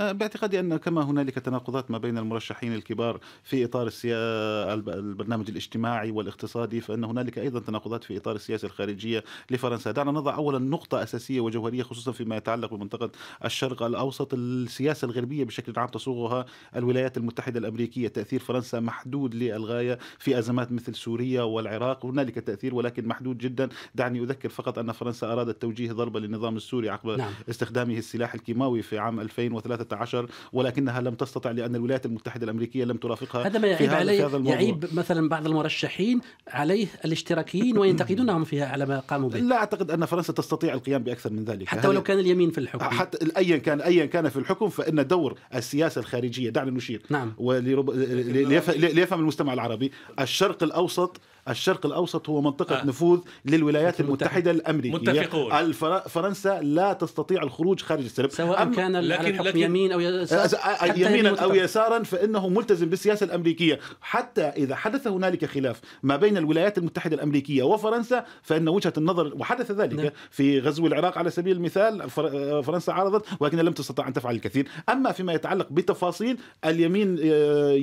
أه، باعتقادي ان كما هنالك تناقضات ما بين المرشحين الكبار في اطار البرنامج الاجتماعي والاقتصادي فان هنالك ايضا تناقضات في اطار السياسه الخارجيه لفرنسا دعنا نضع اولا نقطه اساسيه وجوهريه خصوصا فيما يتعلق بمنطقه الشرق الاوسط السياسه الغربيه بشكل عام تصوغها الولايات المتحده الامريكيه تاثير فرنسا محدود للغايه في ازمات مثل سوريا والعراق هنالك تاثير ولكن محدود جدا دعني اذكر فقط ان فرنسا ارادت توجيه فيه ضربة للنظام السوري عقب نعم. استخدامه السلاح الكيماوي في عام 2013 ولكنها لم تستطع لأن الولايات المتحدة الأمريكية لم ترافقها هذا ما يعيب عليه يعيب مثلا بعض المرشحين عليه الاشتراكيين وينتقدونهم فيها على ما قاموا به لا أعتقد أن فرنسا تستطيع القيام بأكثر من ذلك حتى ولو كان اليمين في الحكم حتى أيا كان أيا كان في الحكم فإن دور السياسة الخارجية دعنا نشير نعم وليفهم المستمع العربي الشرق الأوسط الشرق الاوسط هو منطقه آه. نفوذ للولايات المتحده الامريكيه متفقون فرنسا لا تستطيع الخروج خارج السلم سواء أم كان لكن, لكن يمين او يسار أه، أه، أه، يمينا او يسارا فانه ملتزم بالسياسه الامريكيه حتى اذا حدث هنالك خلاف ما بين الولايات المتحده الامريكيه وفرنسا فان وجهه النظر وحدث ذلك نعم. في غزو العراق على سبيل المثال فرنسا عارضت ولكن لم تستطع ان تفعل الكثير اما فيما يتعلق بتفاصيل اليمين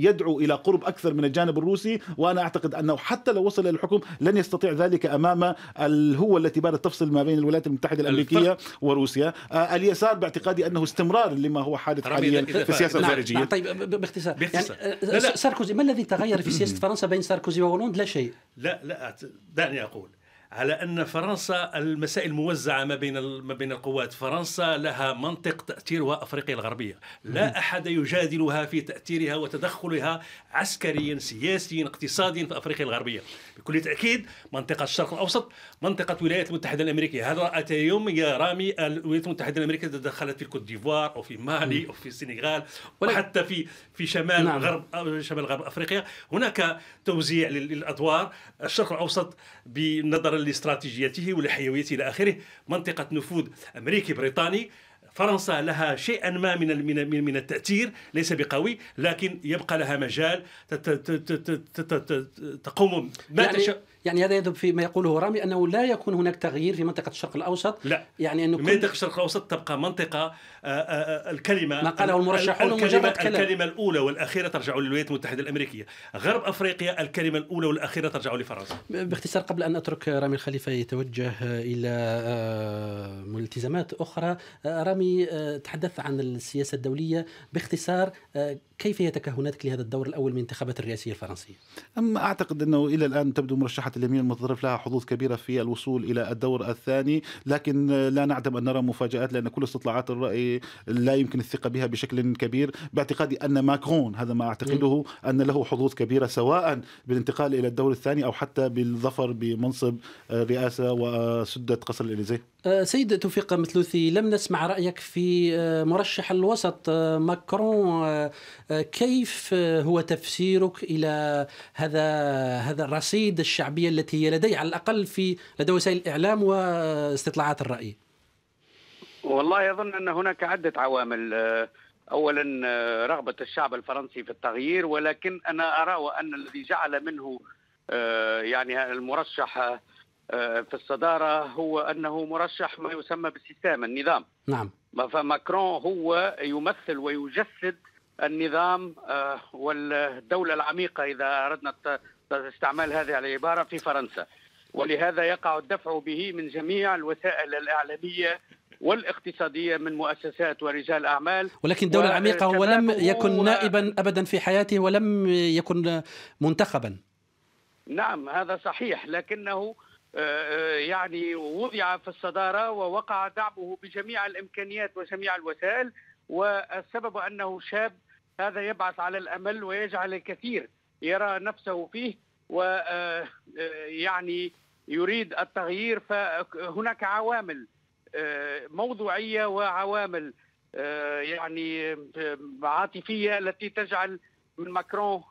يدعو الى قرب اكثر من الجانب الروسي وانا اعتقد انه حتى لو وصل وصل الى الحكم لن يستطيع ذلك امام الهوه التي بدات تفصل ما بين الولايات المتحده الامريكيه الفرق. وروسيا آه، اليسار باعتقادي انه استمرار لما هو حادث حاليا في السياسه نعم، الخارجيه نعم. طيب باختصار, باختصار. يعني آه، لا لا. ساركوزي ما الذي تغير في سياسه فرنسا بين ساركوزي وهولوند لا شيء لا لا دعني اقول على ان فرنسا المسائل موزعه ما بين ما بين القوات، فرنسا لها منطق تاثيرها افريقيا الغربيه، لا احد يجادلها في تاثيرها وتدخلها عسكريا، سياسيا، اقتصاديا في افريقيا الغربيه، بكل تاكيد منطقه الشرق الاوسط، منطقه الولايات المتحده الامريكيه، هذا اتى يوم يا رامي الولايات المتحده الامريكيه تدخلت في الكوت ديفوار او في مالي او في السنغال وحتى في في شمال نعم. غرب شمال غرب افريقيا، هناك توزيع للادوار الشرق الاوسط بنظرا لاستراتيجيته ولحيويته الى اخره منطقه نفوذ امريكي بريطاني فرنسا لها شيئا ما من من من التاثير ليس بقوي لكن يبقى لها مجال تقوم يعني ما يعني تشاء يعني هذا يذهب في ما يقوله رامي انه لا يكون هناك تغيير في منطقه الشرق الاوسط لا يعني انه منطقه الشرق الاوسط تبقى منطقه آه، آه، الكلمه ما قاله المرشحون مجرد كلمه الكلمه الاولى والاخيره ترجع للولايات المتحده الامريكيه غرب افريقيا الكلمه الاولى والاخيره ترجع لفرنسا باختصار قبل ان اترك رامي الخليفه يتوجه الى آه، ملتزمات اخرى رامي تحدث عن السياسه الدوليه باختصار كيف هي تكهناتك لهذا الدور الاول من الانتخابات الرئاسيه الفرنسيه؟ أما اعتقد انه الى الان تبدو مرشحه اليمين المتطرف لها حظوظ كبيره في الوصول الى الدور الثاني، لكن لا نعدم ان نرى مفاجات لان كل استطلاعات الراي لا يمكن الثقه بها بشكل كبير، باعتقادي ان ماكرون هذا ما اعتقده ان له حظوظ كبيره سواء بالانتقال الى الدور الثاني او حتى بالظفر بمنصب الرئاسه آه، وسده قصر الاليزيه. آه، سيد توفيق مثلوثي لم نسمع رأيك في آه، مرشح الوسط آه، ماكرون كيف هو تفسيرك إلى هذا هذا الرصيد الشعبية التي هي لديه على الأقل في لدى وسائل الإعلام واستطلاعات الرأي والله أظن أن هناك عدة عوامل أولا رغبة الشعب الفرنسي في التغيير ولكن أنا أرى وأن الذي جعل منه يعني المرشح آه، في الصدارة هو أنه مرشح ما يسمى بالسيستام النظام نعم فماكرون هو يمثل ويجسد النظام آه، والدولة العميقة إذا أردنا استعمال هذه العبارة في فرنسا ولهذا يقع الدفع به من جميع الوسائل الإعلامية والاقتصادية من مؤسسات ورجال أعمال ولكن الدولة العميقة هو لم يكن نائبا أبدا في حياته ولم يكن منتخبا نعم هذا صحيح لكنه آه، آه، يعني وضع في الصداره ووقع دعمه بجميع الامكانيات وجميع الوسائل والسبب انه شاب هذا يبعث على الامل ويجعل الكثير يرى نفسه فيه ويعني آه، يريد التغيير فهناك عوامل موضوعيه وعوامل يعني عاطفيه التي تجعل من ماكرون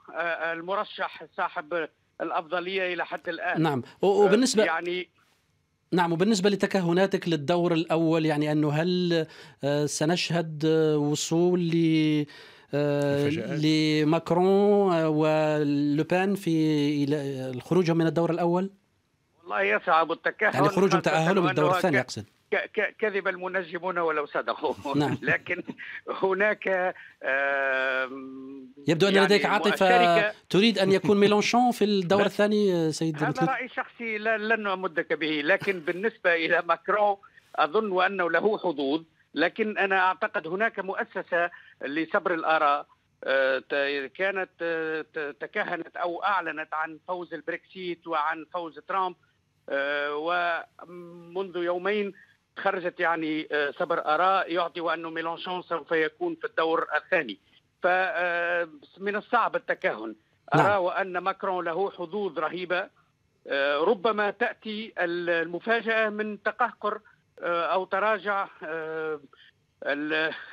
المرشح صاحب الافضليه الى حد الان نعم آه، وبالنسبه يعني نعم وبالنسبة لتكهناتك للدور الأول يعني أنه هل آه، سنشهد آه، وصول ل لماكرون ولوبان في الخروج من الدور الأول؟ والله يصعب التكهن يعني خروجهم تأهلهم الدور الثاني أقصد كذب المنجمون ولو صدقوا نعم. لكن هناك يبدو ان يعني لديك عاطفه تريد ان يكون ميلونشون في الدور الثاني سيد هذا متلت. راي شخصي لن امدك به لكن بالنسبه الى ماكرون اظن انه له حظوظ لكن انا اعتقد هناك مؤسسه لصبر الاراء آه، كانت آه، تكهنت او اعلنت عن فوز البريكسيت وعن فوز ترامب آه، ومنذ يومين خرجت يعني صبر آه، اراء يعطي وانه ميلانشون سوف يكون في الدور الثاني فمن آه، الصعب التكهن نعم. ارى وان ماكرون له حظوظ رهيبه آه، ربما تاتي المفاجاه من تقهقر او تراجع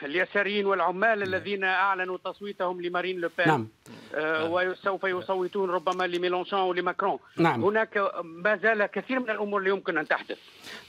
اليساريين والعمال نعم. الذين اعلنوا تصويتهم لمارين لوبين نعم. آه، نعم. وسوف يصوتون ربما لميلونشون ولماكرون نعم. هناك ما زال كثير من الامور اللي يمكن ان تحدث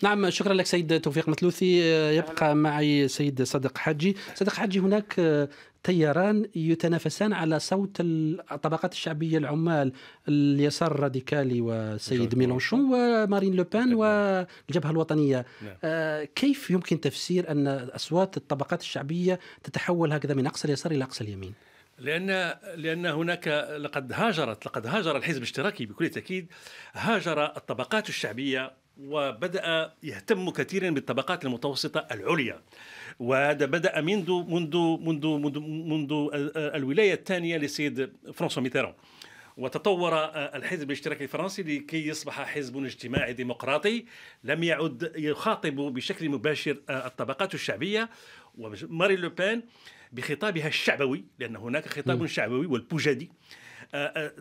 نعم شكرا لك سيد توفيق متلوثي آه، يبقى معي سيد صدق حاجي صدق حاجي هناك آه، تياران يتنافسان على صوت الطبقات الشعبيه العمال اليسار الراديكالي والسيد ميلونشون ومارين لوبان والجبهه الوطنيه نعم. آه، كيف يمكن تفسير ان اصوات الطبقات الشعبيه تتحول هكذا من اقصى اليسار الى اقصى اليمين؟ لان لان هناك لقد هاجرت لقد هاجر الحزب الاشتراكي بكل تاكيد هاجر الطبقات الشعبيه وبدأ يهتم كثيرا بالطبقات المتوسطة العليا وهذا بدأ منذ منذ منذ منذ, منذ الولاية الثانية لسيد فرانسوا ميتيرون وتطور الحزب الاشتراكي الفرنسي لكي يصبح حزب اجتماعي ديمقراطي لم يعد يخاطب بشكل مباشر الطبقات الشعبية وماري لوبان بخطابها الشعبوي لأن هناك خطاب شعبوي والبوجادي أه، أه،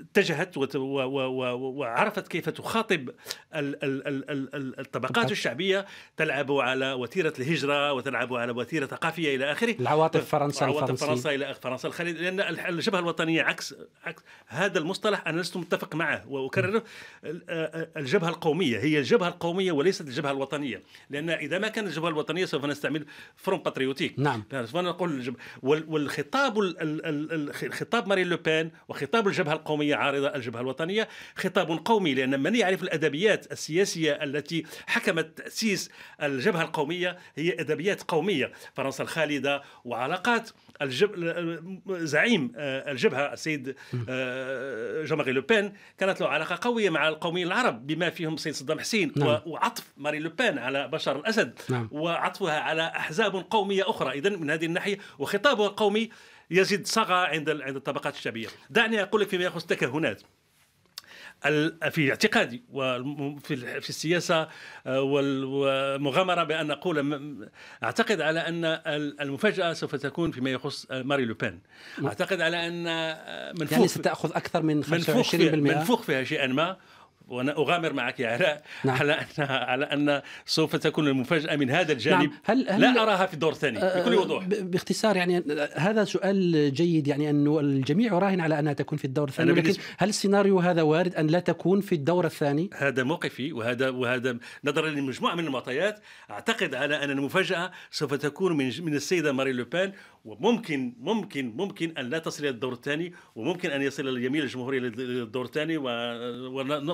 اتجهت وعرفت كيف تخاطب الطبقات الشعبيه تلعب على وتيره الهجره وتلعب على وتيره ثقافيه الى اخره العواطف فرنسا العواطف فرنسا الى فرنسا الخليج لان الجبهه الوطنيه عكس عكس هذا المصطلح انا لست متفق معه واكرره أه، الجبهه القوميه هي الجبهه القوميه وليست الجبهه الوطنيه لان اذا ما كانت الجبهه الوطنيه سوف نستعمل فروم باتريوتيك نعم سوف نقول والخطاب الخطاب مارين لوبان وخطاب الجبهة القومية عارضة الجبهة الوطنية خطاب قومي لأن من يعرف الأدبيات السياسية التي حكمت تأسيس الجبهة القومية هي أدبيات قومية فرنسا الخالدة وعلاقات الجب... زعيم آه، الجبهة السيد آه، جون ماري لوبين كانت له علاقة قوية مع القوميين العرب بما فيهم السيد صدام حسين نعم. وعطف ماري لوبين على بشار الأسد نعم. وعطفها على أحزاب قومية أخرى إذا من هذه الناحية وخطابه القومي يزيد صغى عند عند الطبقات الشعبيه دعني اقول لك فيما يخص التكهنات في اعتقادي وفي في السياسه آه، والمغامره بان اقول اعتقد على ان المفاجاه سوف تكون فيما يخص آه، ماري لوبان اعتقد على ان آه، منفوخ يعني ستاخذ اكثر من 25% منفوخ فيها شيئا ما وانا اغامر معك يا علاء نعم. على ان على ان سوف تكون المفاجاه من هذا الجانب نعم. هل... هل... لا اراها في الدور الثاني آه، بكل وضوح باختصار يعني هذا سؤال جيد يعني انه الجميع راهن على انها تكون في الدور الثاني ولكن بالنسبة... هل السيناريو هذا وارد ان لا تكون في الدور الثاني؟ هذا موقفي وهذا وهذا نظرا لمجموعه من المعطيات اعتقد على ان المفاجاه سوف تكون من من السيده ماري لوبان وممكن ممكن ممكن ان لا تصل الى الدور الثاني وممكن ان يصل اليمين الجمهوري للدور الثاني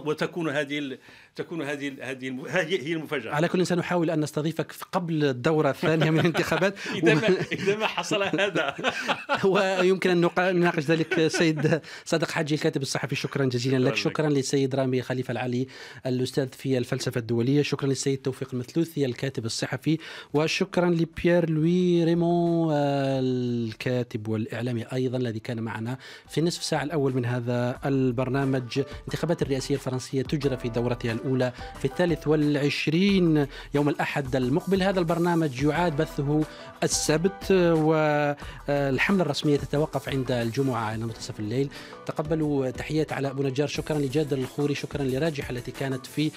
وتكون هذه تكون هذه هذه هي المفاجاه على كل سنحاول ان نستضيفك قبل الدوره الثانيه من الانتخابات اذا ما اذا ما حصل هذا ويمكن ان نناقش ذلك السيد صادق حجي الكاتب الصحفي شكرا جزيلا لك شكرا للسيد رامي خليفه العلي الاستاذ في الفلسفه الدوليه شكرا للسيد توفيق المثلوثي الكاتب الصحفي وشكرا لبيير لوي ريمون آه، الكاتب والإعلامي أيضا الذي كان معنا في نصف ساعة الأول من هذا البرنامج انتخابات الرئاسية الفرنسية تجرى في دورتها الأولى في الثالث والعشرين يوم الأحد المقبل هذا البرنامج يعاد بثه السبت والحملة الرسمية تتوقف عند الجمعة على منتصف الليل تقبلوا تحيات على أبو نجار شكرا لجاد الخوري شكرا لراجح التي كانت في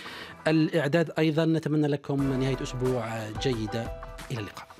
الإعداد أيضا نتمنى لكم نهاية أسبوع جيدة إلى اللقاء